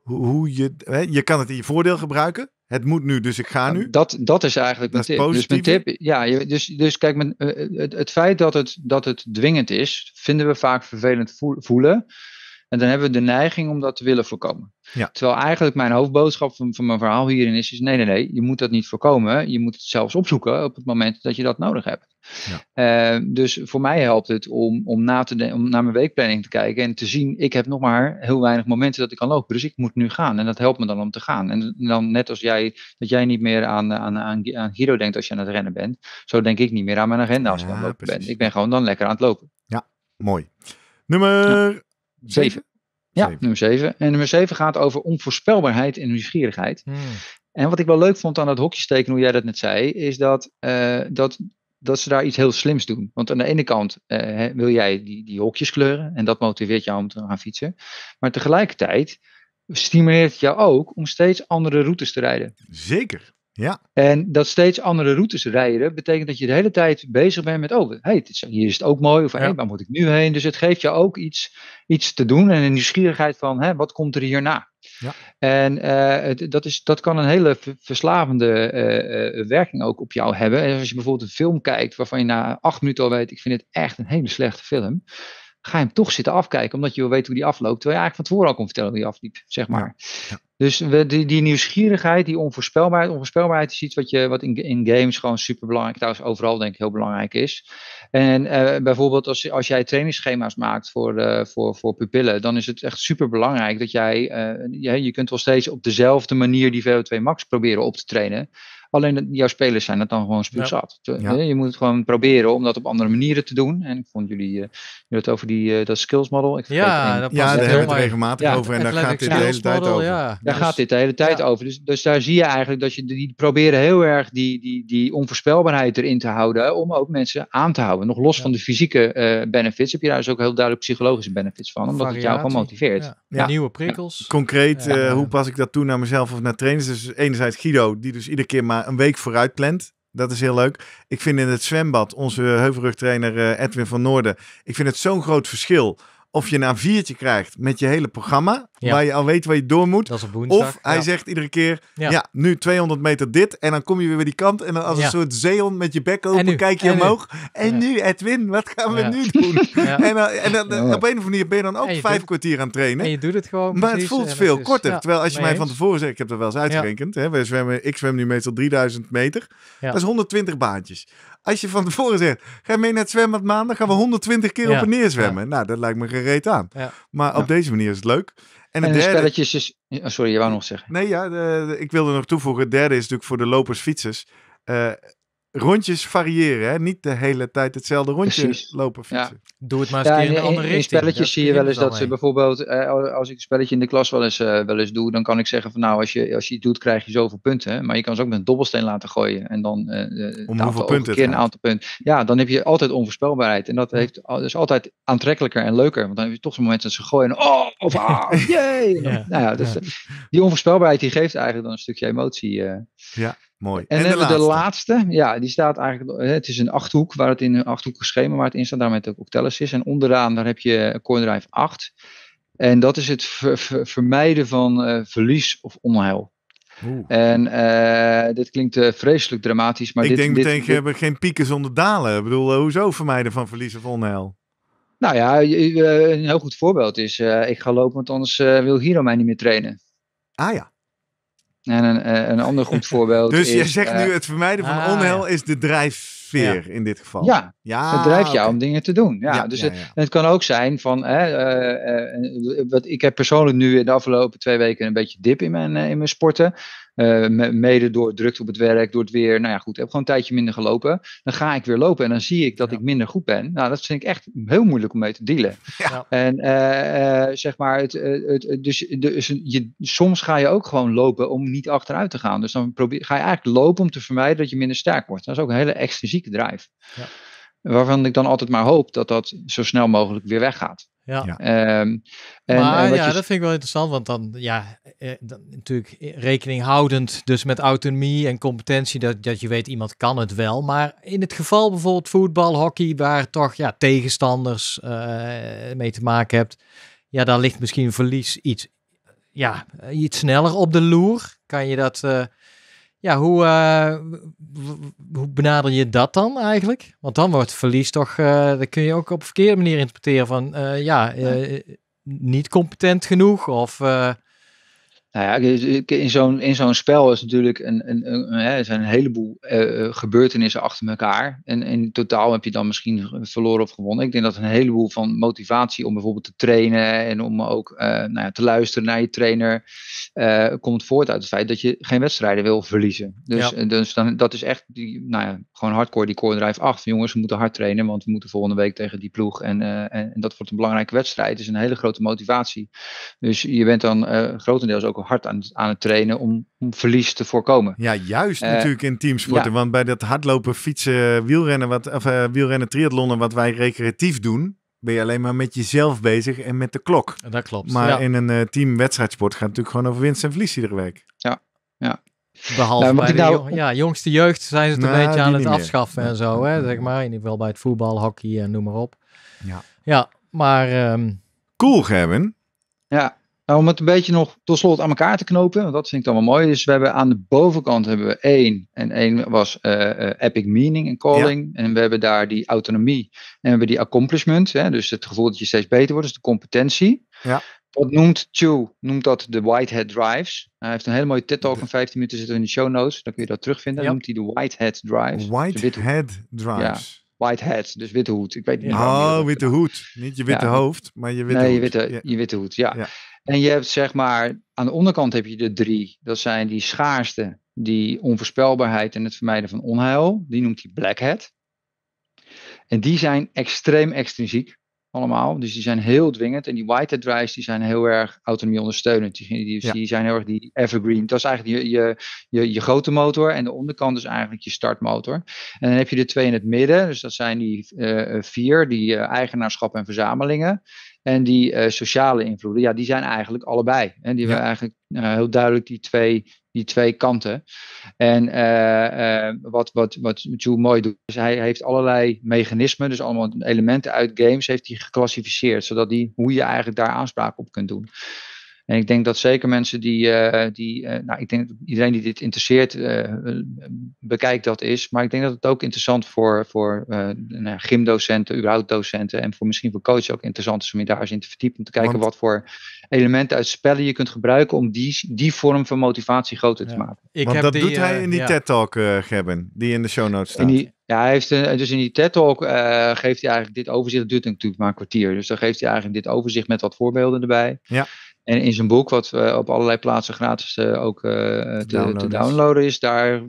Hoe, hoe je, hè, je kan het in je voordeel gebruiken. Het moet nu, dus ik ga nou, nu. Dat, dat is eigenlijk mijn, tip. Dus mijn tip. Ja, dus, dus kijk, mijn, eh, eh, het, het, feit dat het, dat het dwingend is, vinden we vaak vervelend voelen. En dan hebben we de neiging om dat te willen voorkomen. Ja. Terwijl eigenlijk mijn hoofdboodschap van, van mijn verhaal hierin is, is nee, nee, nee, je moet dat niet voorkomen. Je moet het zelfs opzoeken op het moment dat je dat nodig hebt. Ja. Eh, dus voor mij helpt het om, om, na te om naar mijn weekplanning te kijken en te zien, ik heb nog maar heel weinig momenten dat ik kan lopen. Dus ik moet nu gaan. En dat helpt me dan om te gaan. En dan net als jij, dat jij niet meer aan, aan, aan, aan Giro denkt als je aan het rennen bent, zo denk ik niet meer aan mijn agenda als ik aan het lopen precies. ben. Ik ben gewoon dan lekker aan het lopen. Ja, mooi. Nummer 7. Ja, nummer 7. En nummer 7 gaat over onvoorspelbaarheid en nieuwsgierigheid. Hmm. En wat ik wel leuk vond aan dat hokje steken hoe jij dat net zei, is dat, eh, dat, dat ze daar iets heel slims doen. Want aan de ene kant eh, wil jij die, die hokjes kleuren en dat motiveert jou om te gaan fietsen. Maar tegelijkertijd stimuleert het jou ook om steeds andere routes te rijden. Zeker. Ja. En dat steeds andere routes rijden, betekent dat je de hele tijd bezig bent met, oh, hey, hier is het ook mooi, of ja. waar moet ik nu heen? Dus het geeft je ook iets, iets te doen en een nieuwsgierigheid van, hè, wat komt er hierna? Ja. En eh, het, dat, is, dat kan een hele verslavende eh, eh, werking ook op jou hebben. En als je bijvoorbeeld een film kijkt waarvan je na acht minuten al weet, ik vind het echt een hele slechte film ga je hem toch zitten afkijken, omdat je wil weten hoe die afloopt, terwijl je eigenlijk van tevoren al kon vertellen hoe die afliep, zeg maar. Dus we, die, die, nieuwsgierigheid, die onvoorspelbaarheid, onvoorspelbaarheid is iets wat, je, wat in, in games gewoon super belangrijk, trouwens overal denk ik heel belangrijk is. En eh, bijvoorbeeld als, als jij trainingsschema's maakt voor, uh, voor, voor pupillen, dan is het echt super belangrijk dat jij, eh, je, je kunt wel steeds op dezelfde manier die VO2 max proberen op te trainen, Alleen jouw spelers zijn het dan gewoon spuugzat. Ja. Je moet het gewoon proberen om dat op andere manieren te doen. En ik vond jullie, eh, jullie het over die, eh, dat skills model. Ik ja, dat daar hebben we het regelmatig over. En daar gaat dit de hele tijd over. Daar dus, gaat dit de hele tijd over. Dus, dus daar zie je eigenlijk dat je die proberen heel erg die, die, die onvoorspelbaarheid erin te houden. Om ook mensen aan te houden. Nog los van de fysieke eh, benefits heb je daar dus ook heel duidelijk psychologische benefits van. Omdat het jou gewoon motiveert. Ja, Nieuwe prikkels. Concreet, hoe pas ik dat toe naar mezelf of naar trainers? Dus enerzijds Guido, die dus iedere keer maakt eh, een week vooruit plant. Dat is heel leuk. Ik vind in het zwembad, onze heuvelrugtrainer eh, Edwin van Noorden, ik vind het zo'n groot verschil of je na een viertje krijgt met je hele programma. Waar je al weet waar je door moet. of hij zegt iedere keer, ja. nu 200 meter dit. En dan kom je weer bij die kant. En dan als een soort zeehond met je bek open kijk je omhoog. En nu Edwin, wat gaan we nu doen? Eh, en, dan, en dan, op een of andere manier ben je dan ook vijf kwartier aan het trainen. En je doet het gewoon Maar het voelt veel korter. Terwijl als je mij van tevoren zegt, ik heb er wel eens uitgerekend. Hè, zwemmen, ik zwem nu meestal 3000 meter. Dat is 120 baantjes. Als je van tevoren zegt, ga je mee naar het zwembad maandag, gaan we 120 keer op en neer zwemmen. Nou, dat lijkt me gereed aan. Maar op deze manier is het leuk. En, en de derde... spelletjes is... Oh, sorry, je wou nog zeggen. Nee, ja, de, ik wilde nog toevoegen. Het derde is natuurlijk voor de lopers, fietsers. Eh, rondjes variëren. Hè? Niet de hele tijd hetzelfde rondje lopen fietsen. Doe het maar eens in, een andere richting. In spelletjes zie je wel eens dat ze bijvoorbeeld, eh, als ik een spelletje in de klas wel eens, eh, wel eens doe, dan kan ik zeggen van nou, als je, als je het doet, krijg je zoveel punten. Maar je kan ze ook met een dobbelsteen laten gooien. En dan uh, Om hoeveel punten keer een aantal punten. Ja, dan heb je altijd onvoorspelbaarheid. En dat heeft, is altijd aantrekkelijker en leuker. Want dan heb je toch zo'n moment dat ze gooien. oh, of ah, jee. Nou ja, dus, die onvoorspelbaarheid die geeft eigenlijk dan een stukje emotie. ja. Mooi. En, dan de hebben we de laatste. Ja, die staat eigenlijk. Eh, het is een achthoek waar het in een achthoek geschreven, waar het in staat. Daarmee het ook is. En onderaan daar heb je Coindrive 8. En dat is het vermijden van eh, verlies of onheil. Oeh. En eh, dit klinkt vreselijk dramatisch. Maar ik denk meteen, we hebben geen pieken zonder dalen. Ik bedoel, hoezo vermijden van verlies of onheil? Nou ja, een heel goed voorbeeld is, ik ga lopen, want anders wil Hiro mij niet meer trainen. Ah ja. En een, eh, een ander goed voorbeeld. dus je zegt nu: eh, het vermijden van ah, onheil is de drijfveer in dit geval. Ja, ja dat drijft jou om dingen te doen. Ja, dus het, het, kan ook zijn van: hè, eh, wat, ik heb persoonlijk nu in de afgelopen twee weken een beetje dip in mijn, in mijn sporten. Uh, mede door drukte op het werk, door het weer. Nou ja, goed, heb gewoon een tijdje minder gelopen. Dan ga ik weer lopen en dan zie ik dat ik minder goed ben. Nou, dat vind ik echt heel moeilijk om mee te dealen. Ja. En eh, eh, zeg maar, het, het, dus, dus je, soms ga je ook gewoon lopen om niet achteruit te gaan. Dus dan probeer, ga je eigenlijk lopen om te vermijden dat je minder sterk wordt. Dat is ook een hele extrinsieke drive. Ja. Waarvan ik dan altijd maar hoop dat dat zo snel mogelijk weer weggaat. Ja. Ehm, en, maar ja, dat vind ik wel interessant, want dan, ja, eh, dan, natuurlijk eh, rekening houdend dus met autonomie en competentie, dat, dat je weet iemand kan het wel. Maar in het geval bijvoorbeeld voetbal, hockey, waar toch ja, tegenstanders eh, mee te maken hebt, ja, dan ligt misschien verlies iets, ja, iets sneller op de loer. Kan je dat... Ja, hoe, uh, hoe benader je dat dan eigenlijk? Want dan wordt verlies toch, eh, dat kun je ook op een verkeerde manier interpreteren van, eh, ja, niet competent genoeg of... Nou ja, dus, in zo'n, in zo'n spel is natuurlijk een, een, een, zijn een heleboel eh, eh, gebeurtenissen achter elkaar. En in totaal heb je dan misschien verloren of gewonnen. Ik denk dat een heleboel van motivatie om bijvoorbeeld te trainen en om ook eh, nou ja, te luisteren naar je trainer komt voort uit het feit dat je geen wedstrijden wil verliezen. Dus, dus dan, dat is echt die, nou ja, gewoon hardcore, die core drive 8. Jongens, we moeten hard trainen, want we moeten volgende week tegen die ploeg. En, en, dat wordt een belangrijke wedstrijd. Het is een hele grote motivatie. Dus je bent dan grotendeels ook hard aan, aan het trainen om, om verlies te voorkomen. Ja, juist eh, natuurlijk in teamsporten. Want bij dat hardlopen, fietsen, wielrennen, wat, of, uh, wielrennen, triathlonnen, wat wij recreatief doen, ben je alleen maar met jezelf bezig en met de klok. Dat klopt. Maar in een uh, eh, teamwedstrijdsport gaat het natuurlijk gewoon over winst en verlies iedere week. Ja, ja. Behalve nou, bij de nou... ja, jongste jeugd zijn ze het een nou, beetje aan het afschaffen en zo. Hè, zeg maar. In ieder geval bij het voetbal, hockey en noem maar op. Ja, ja maar... Ehm, cool, Gerben. Ja. Nou, om het een beetje nog tot slot aan elkaar te knopen, want dat vind ik dan wel mooi. Dus we hebben aan de bovenkant hebben we één. En één was eh, eh, epic meaning en calling. En we hebben daar die autonomie. En we hebben die accomplishment. Hè, dus het gevoel dat je steeds beter wordt, dus de competentie. Ja. Dat noemt Chu, noemt dat de Whitehead Drives. Hij heeft een hele mooie TED-talk van 15 minuten, zitten in de show notes. Dan kun je dat terugvinden. ja. noemt hij de Whitehead Drives. Whitehead Drives. Ja. dus witte hoed. Ik weet niet. Oh, witte hoed. Niet je witte hoofd, maar je witte nee, hoed. Je witte, je witte hoed, ja. ja. En je hebt zeg maar, aan de onderkant heb je de drie. Dat zijn die schaarste, die onvoorspelbaarheid en het vermijden van onheil. Die noemt hij black hat. En die zijn extreem extrinsiek allemaal. Dus die zijn heel dwingend. En die white hat drives die zijn heel erg autonomie ondersteunend. Die, zijn heel erg die evergreen. Dat is eigenlijk je, je, je, je grote motor. En de onderkant is eigenlijk je startmotor. En dan heb je de twee in het midden. Dus dat zijn die eh, eh, vier, die uh, eigenaarschap en verzamelingen. En die eh, sociale invloeden, ja, die zijn eigenlijk allebei. Hè? Die ja. hebben eigenlijk eh, heel duidelijk die twee, die twee kanten. En eh, wat, wat, wat Joe mooi doet, is hij heeft allerlei mechanismen, dus allemaal elementen uit games, heeft hij geclassificeerd, zodat die, hoe je eigenlijk daar aanspraak op kunt doen. En ik denk dat zeker mensen die, eh, die eh, nou, ik denk dat iedereen die dit interesseert, eh, bekijkt dat is. Maar ik denk dat het ook interessant voor, voor nou, gymdocenten, überhaupt docenten en voor misschien voor coaches ook interessant is om je daar eens in te verdiepen. Om te kijken wat voor elementen uit spellen je kunt gebruiken om die, die vorm van motivatie groter te maken. Ik Want heb dat doet hij in die TED-talk, Gabben, die in de show notes staat. Ja, hij heeft een, dus in die TED-talk geeft hij eigenlijk dit overzicht. Dat duurt natuurlijk maar een kwartier. Dus dan geeft hij eigenlijk dit overzicht met wat voorbeelden erbij. Ja. En in zijn boek, wat eh, op allerlei plaatsen gratis eh, ook eh, te, downloaden. te, downloaden is, daar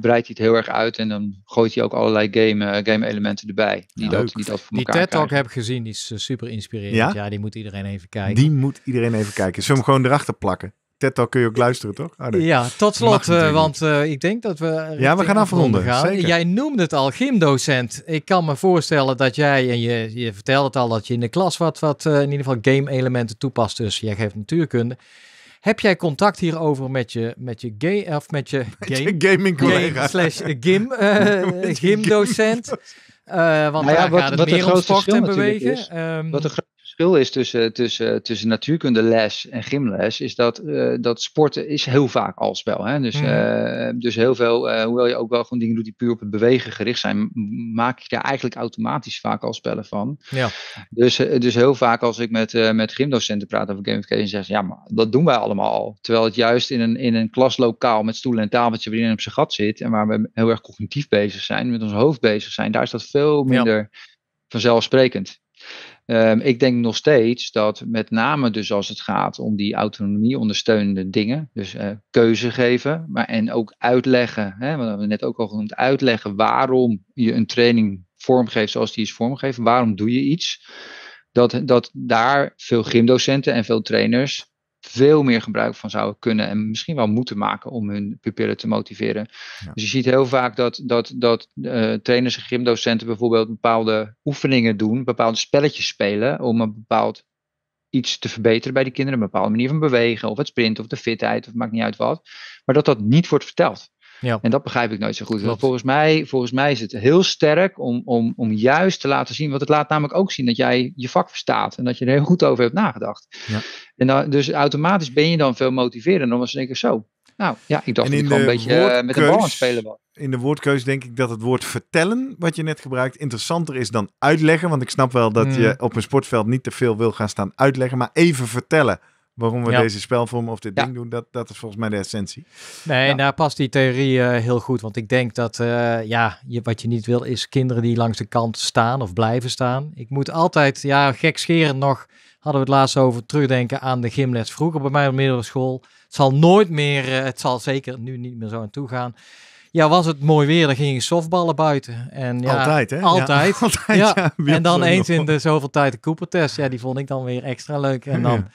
breidt hij het heel erg uit. En dan gooit hij ook allerlei game, game elementen erbij. Die, dat, die, dat voor die TED Talk heb ik gezien, die is super inspirerend. Ja? die moet iedereen even kijken. Die moet iedereen even kijken. Zullen hem gewoon erachter plakken? TED Talk kun je ook luisteren, toch? Oh, ja, tot slot, eh, want eh, ik denk dat we... Ja, we gaan afronden, gaan. Zeker. Jij noemde het al, gymdocent. Ik kan me voorstellen dat jij, en je, je vertelde het al, dat je in de klas wat, wat eh, in ieder geval game-elementen toepast. Dus jij geeft natuurkunde. Heb jij contact hierover met je, met je, of met je, gaming collega? slash gym, gymdocent. want nou ja, gaat het meer om sport en bewegen. Ehm, wat een verschil is tussen, tussen, tussen natuurkundeles en gymles, is dat, eh, dat sporten is heel vaak al spel. Hè? Dus, mm. eh, dus heel veel, eh, hoewel je ook wel gewoon dingen doet die puur op het bewegen gericht zijn, maak je daar eigenlijk automatisch vaak al spellen van. Ja. Dus, dus heel vaak als ik met, met gymdocenten praat over gamification, zeggen ja, maar dat doen wij allemaal al. Terwijl het juist in een, in een klaslokaal met stoelen en tafeltje waarin op zijn gat zit en waar we heel erg cognitief bezig zijn, met ons hoofd bezig zijn, daar is dat veel minder vanzelfsprekend. Ehm, ik denk nog steeds dat met name dus als het gaat om die autonomie ondersteunende dingen, dus uh, keuze geven, maar en ook uitleggen, hè, we hebben net ook al genoemd, uitleggen waarom je een training vormgeeft zoals die is vormgegeven, waarom doe je iets, dat, dat daar veel gymdocenten en veel trainers veel meer gebruik van zouden kunnen en misschien wel moeten maken om hun pupillen te motiveren. Dus je ziet heel vaak dat, dat, dat eh, trainers en gymdocenten bijvoorbeeld bepaalde oefeningen doen, bepaalde spelletjes spelen om een bepaald iets te verbeteren bij die kinderen, een bepaalde manier van bewegen of het sprinten of de fitheid of maakt niet uit wat, maar dat dat niet wordt verteld. Ja. En dat begrijp ik nooit zo goed. Want volgens mij, volgens mij is het heel sterk om, om, om juist te laten zien. Want het laat namelijk ook zien dat jij je vak verstaat. En dat je er heel goed over hebt nagedacht. Ja. En dan, dus automatisch ben je dan veel motiverender. Dan was ik zo. Nou ja, ik dacht dat ik gewoon een beetje eh, met de bal aan het spelen was. In de woordkeus denk ik dat het woord vertellen, wat je net gebruikt, interessanter is dan uitleggen. Want ik snap wel dat hmm. je op een sportveld niet te veel wil gaan staan uitleggen. Maar even vertellen waarom we ja. deze spelvorm of dit ding doen, dat, dat is volgens mij de essentie. Nee, daar past die theorie eh, heel goed. Want ik denk dat eh, ja, je, wat je niet wil is kinderen die langs de kant staan of blijven staan. Ik moet altijd, ja, gekscherend nog, hadden we het laatst over terugdenken aan de gymles vroeger bij mij op middelbare school. Het zal nooit meer, eh, het zal zeker nu niet meer zo aan toe gaan. Ja, was het mooi weer, dan ging je softballen buiten. En ja, altijd, hè? Altijd. altijd, ja. En dan eens in de zoveel tijd de cooper Ja, die vond ik dan weer extra leuk. En dan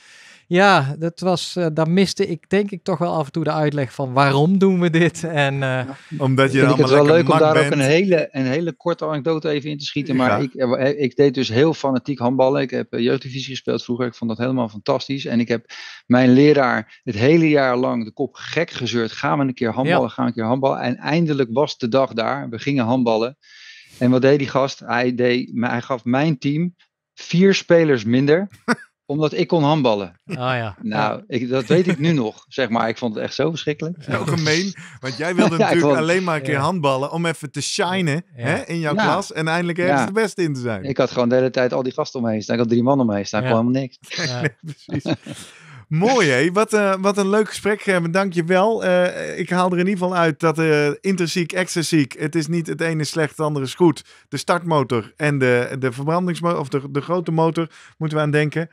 ja, dat was, eh, daar miste ik denk ik toch wel af en toe de uitleg van waarom doen we dit. En, uh, Omdat je allemaal het wel leuk om daar ook een hele, een hele korte anekdote even in te schieten. Maar ik, eh, ik deed dus heel fanatiek handballen. Ik heb jeugddivisie gespeeld vroeger. Ik vond dat helemaal fantastisch. En ik heb mijn leraar het hele jaar lang de kop gek gezeurd. Gaan we een keer handballen, gaan we een keer handballen. En eindelijk was de dag daar. We gingen handballen. En wat deed die gast? Hij, deed, hij gaf mijn team vier spelers minder. Omdat ik kon handballen. Ah ja. Nou, ik, dat weet ik nu nog, zeg maar. Ik vond het echt zo verschrikkelijk. Zo gemeen, want jij wilde natuurlijk alleen maar een keer handballen om even te shinen hè, in jouw klas en eindelijk ergens de beste in te zijn. Ik had gewoon de hele tijd al die gasten om me heen staan. Ik had drie mannen om me heen staan. Ik helemaal niks. Nee, precies. Mooi wat, eh, wat een leuk gesprek. Dank je wel. Eh, ik haal er in ieder geval uit dat uh, interziek, extraziek. Het is niet het ene slecht, het andere is goed. De startmotor en de, de verbrandingsmotor, of de, de grote motor, moeten we aan denken.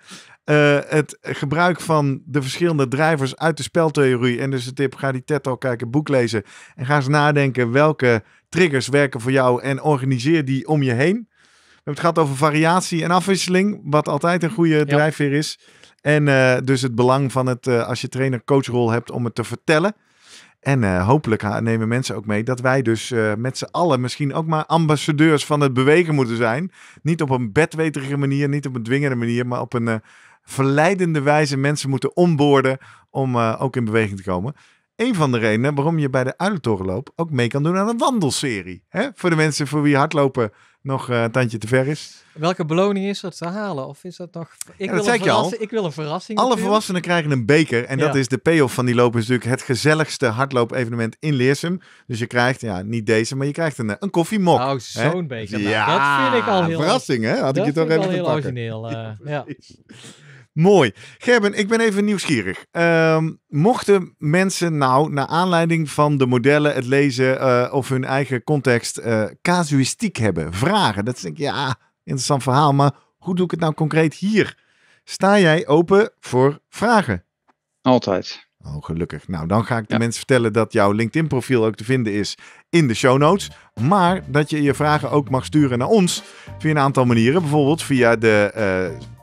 het gebruik van de verschillende drijvers uit de speltheorie. En dus de tip, ga die TED al kijken, boek lezen. En ga eens nadenken welke triggers werken voor jou. En organiseer die om je heen. We hebben het gehad over variatie en afwisseling, wat altijd een goede drijfveer is. En eh, dus het belang van het, eh, als je trainer-coachrol hebt, om het te vertellen. En eh, hopelijk nemen mensen ook mee dat wij dus met z'n allen misschien ook maar ambassadeurs van het bewegen moeten zijn. Niet op een bedweterige manier, niet op een dwingende manier, maar op een verleidende wijze mensen moeten onboorden om ook in beweging te komen. Een van de redenen waarom je bij de Uilentorenloop ook mee kan doen aan een wandelserie. Hè? Voor de mensen voor wie hardlopen nog eh, een tandje te ver is. Welke beloning is er te halen? Of is dat nog... Ik, dat wil, een ik, al. ik wil een verrassing. Alle volwassenen krijgen een beker. En dat is de payoff van die loop. Is natuurlijk het gezelligste hardloop-evenement in Leersum. Dus je krijgt, ja, niet deze, maar je krijgt een, eh, een koffiemok. Nou, zo'n beker. Nou, ja, dat vind ik al heel... verrassing hè? Had ik je toch even Dat vind al heel origineel. ja. Eh, Mooi. Gerben, ik ben even nieuwsgierig. Ehm, mochten mensen nou, naar aanleiding van de modellen, het lezen eh, of hun eigen context, eh, casuïstiek hebben, vragen? Dat denk ik, ja, interessant verhaal, maar hoe doe ik het nou concreet hier? Sta jij open voor vragen? Altijd. Oh, gelukkig. Nou, dan ga ik de mensen vertellen dat jouw LinkedIn-profiel ook te vinden is in de show notes. Maar dat je je vragen ook mag sturen naar ons via een aantal manieren. Bijvoorbeeld via de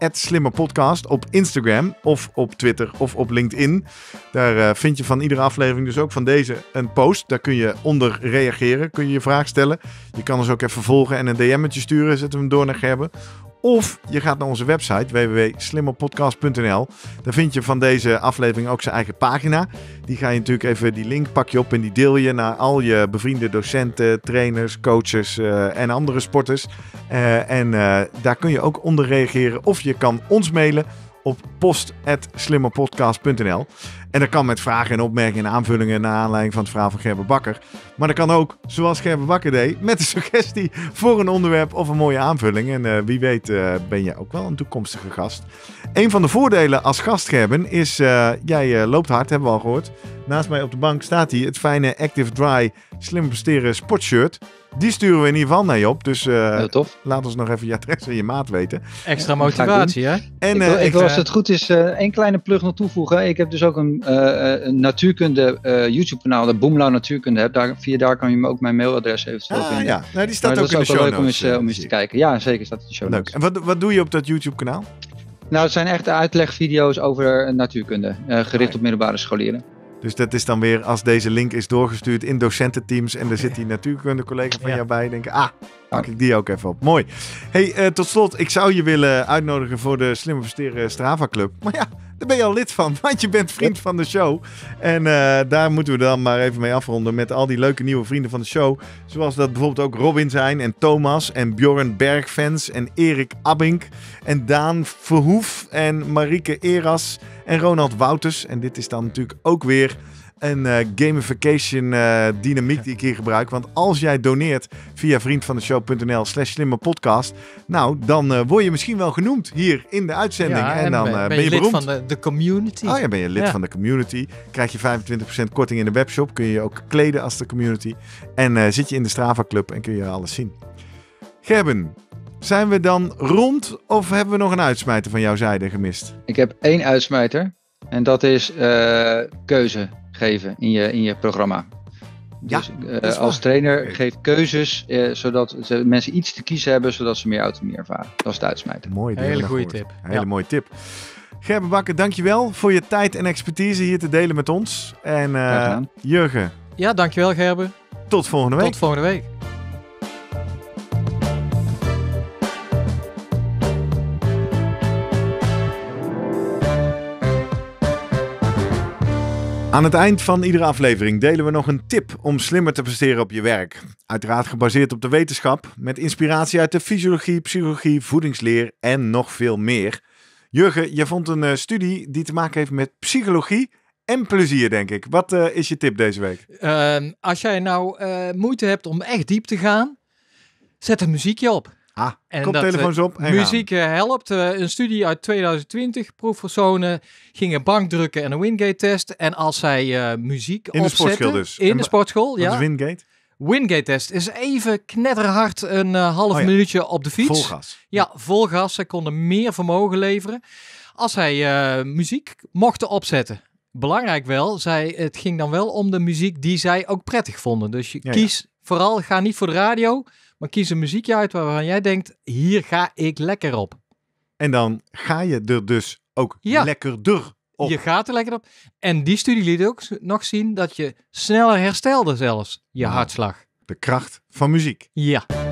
uh, eh, podcast op Instagram of op Twitter of op LinkedIn. Daar eh, vind je van iedere aflevering, dus ook van deze, een post. Daar kun je onder reageren, kun je je vraag stellen. Je kan ons ook even volgen en een DM'tje sturen. Zetten we hem door naar Gerben. Of je gaat naar onze website www.slimmerpodcast.nl. Daar vind je van deze aflevering ook zijn eigen pagina. Die ga je natuurlijk even, die link pak je op en die deel je naar al je bevriende docenten, trainers, coaches eh, en andere sporters. Eh, en eh, daar kun je ook onder reageren. Of je kan ons mailen op post.slimmerpodcast.nl. En dat kan met vragen en opmerkingen en aanvullingen naar aanleiding van het verhaal van Gerber Bakker. Maar dat kan ook, zoals Gerber Bakker deed, met een suggestie voor een onderwerp of een mooie aanvulling. En eh, wie weet eh, ben jij ook wel een toekomstige gast. Een van de voordelen als gast, Gerben, is eh, jij loopt hard, hebben we al gehoord. Naast mij op de bank staat hij, het fijne Active Dry Slim Presteren sportshirt. Die sturen we in ieder geval naar je op. Dus laat ons nog even je adres en je maat weten. Extra motivatie, hè? En, ik, wil, ik als het goed is, één kleine plug nog toevoegen. Ik heb dus ook een eh, eh, een natuurkunde eh, YouTube kanaal, de Boomla Natuurkunde heb. Daar, via daar kan je me ook mijn mailadres even ah, vinden. Ja, nou, die staat ook in de show Dat is ook leuk om eens, om eens te kijken. Ja, zeker staat in de show Leuk. En wat, wat doe je op dat YouTube kanaal? Nou, het zijn echt uitlegvideo's over natuurkunde, gericht op middelbare scholieren. Dus dat is dan weer als deze link is doorgestuurd in docententeams en er zit die natuurkunde collega van jou bij. Denken, ah, Pak ik die ook even op. Mooi. hey, eh, tot slot, ik zou je willen uitnodigen voor de Slimme Investeren Strava Club. Maar ja, daar ben je al lid van, want je bent vriend van de show. En eh, daar moeten we dan maar even mee afronden met al die leuke nieuwe vrienden van de show. Zoals dat bijvoorbeeld ook Robin zijn en Thomas en Bjorn Bergfans en Erik Abink en Daan Verhoef en Marieke Eras en Ronald Wouters. En dit is dan natuurlijk ook weer een eh, gamification eh, dynamiek die ik hier gebruik. Want als jij doneert via vriendvandeshow.nl slash slimme podcast, nou, dan eh, word je misschien wel genoemd hier in de uitzending. en, dan ben, je, lid van de, de, community. Oh ja, ben je lid van de community. Krijg je 25% korting in de webshop. Kun je je ook kleden als de community. En zit je in de Strava Club en kun je alles zien. Gerben, zijn we dan rond of hebben we nog een uitsmijter van jouw zijde gemist? Ik heb één uitsmijter. En dat is keuze geven in je, in je programma. Ja, dus, eh, als trainer geef keuzes eh, zodat ze, mensen iets te kiezen hebben zodat ze meer autonomie ervaren. Dat is het uitsmijten. Mooi, hele goede tip. Hele mooie tip. Gerben Bakker, dankjewel voor je tijd en expertise hier te delen met ons. En uh, Jurgen. Ja, dankjewel Gerben. Tot volgende week. Tot volgende week. Aan het eind van iedere aflevering delen we nog een tip om slimmer te presteren op je werk. Uiteraard gebaseerd op de wetenschap, met inspiratie uit de fysiologie, psychologie, voedingsleer en nog veel meer. Jurgen, je vond een eh, studie die te maken heeft met psychologie en plezier, denk ik. Wat eh, is je tip deze week? Ehm, als jij nou eh, moeite hebt om echt diep te gaan, zet een muziekje op. Ah, en koptelefoons dat, eh, op. muziek eh, helpt. Eh, een studie uit 2020. Proefpersonen gingen bankdrukken en een wingate test. En als zij muziek opzetten... In de sportschool dus. In de sportschool, ja. wingate? Wingate test is even knetterhard een half oh minuutje op de fiets. Vol gas. Ja, vol gas. Ze konden meer vermogen leveren als zij muziek mochten opzetten. Belangrijk wel, zij, het ging dan wel om de muziek die zij ook prettig vonden. Dus je ja, kies vooral, ga niet voor de radio, maar kies een muziekje uit waarvan jij denkt, hier ga ik lekker op. En dan ga je er dus ook ja. lekkerder op. Je gaat er lekker op. En die studie liet ook nog zien dat je sneller herstelde zelfs je nou, hartslag. De kracht van muziek. Ja.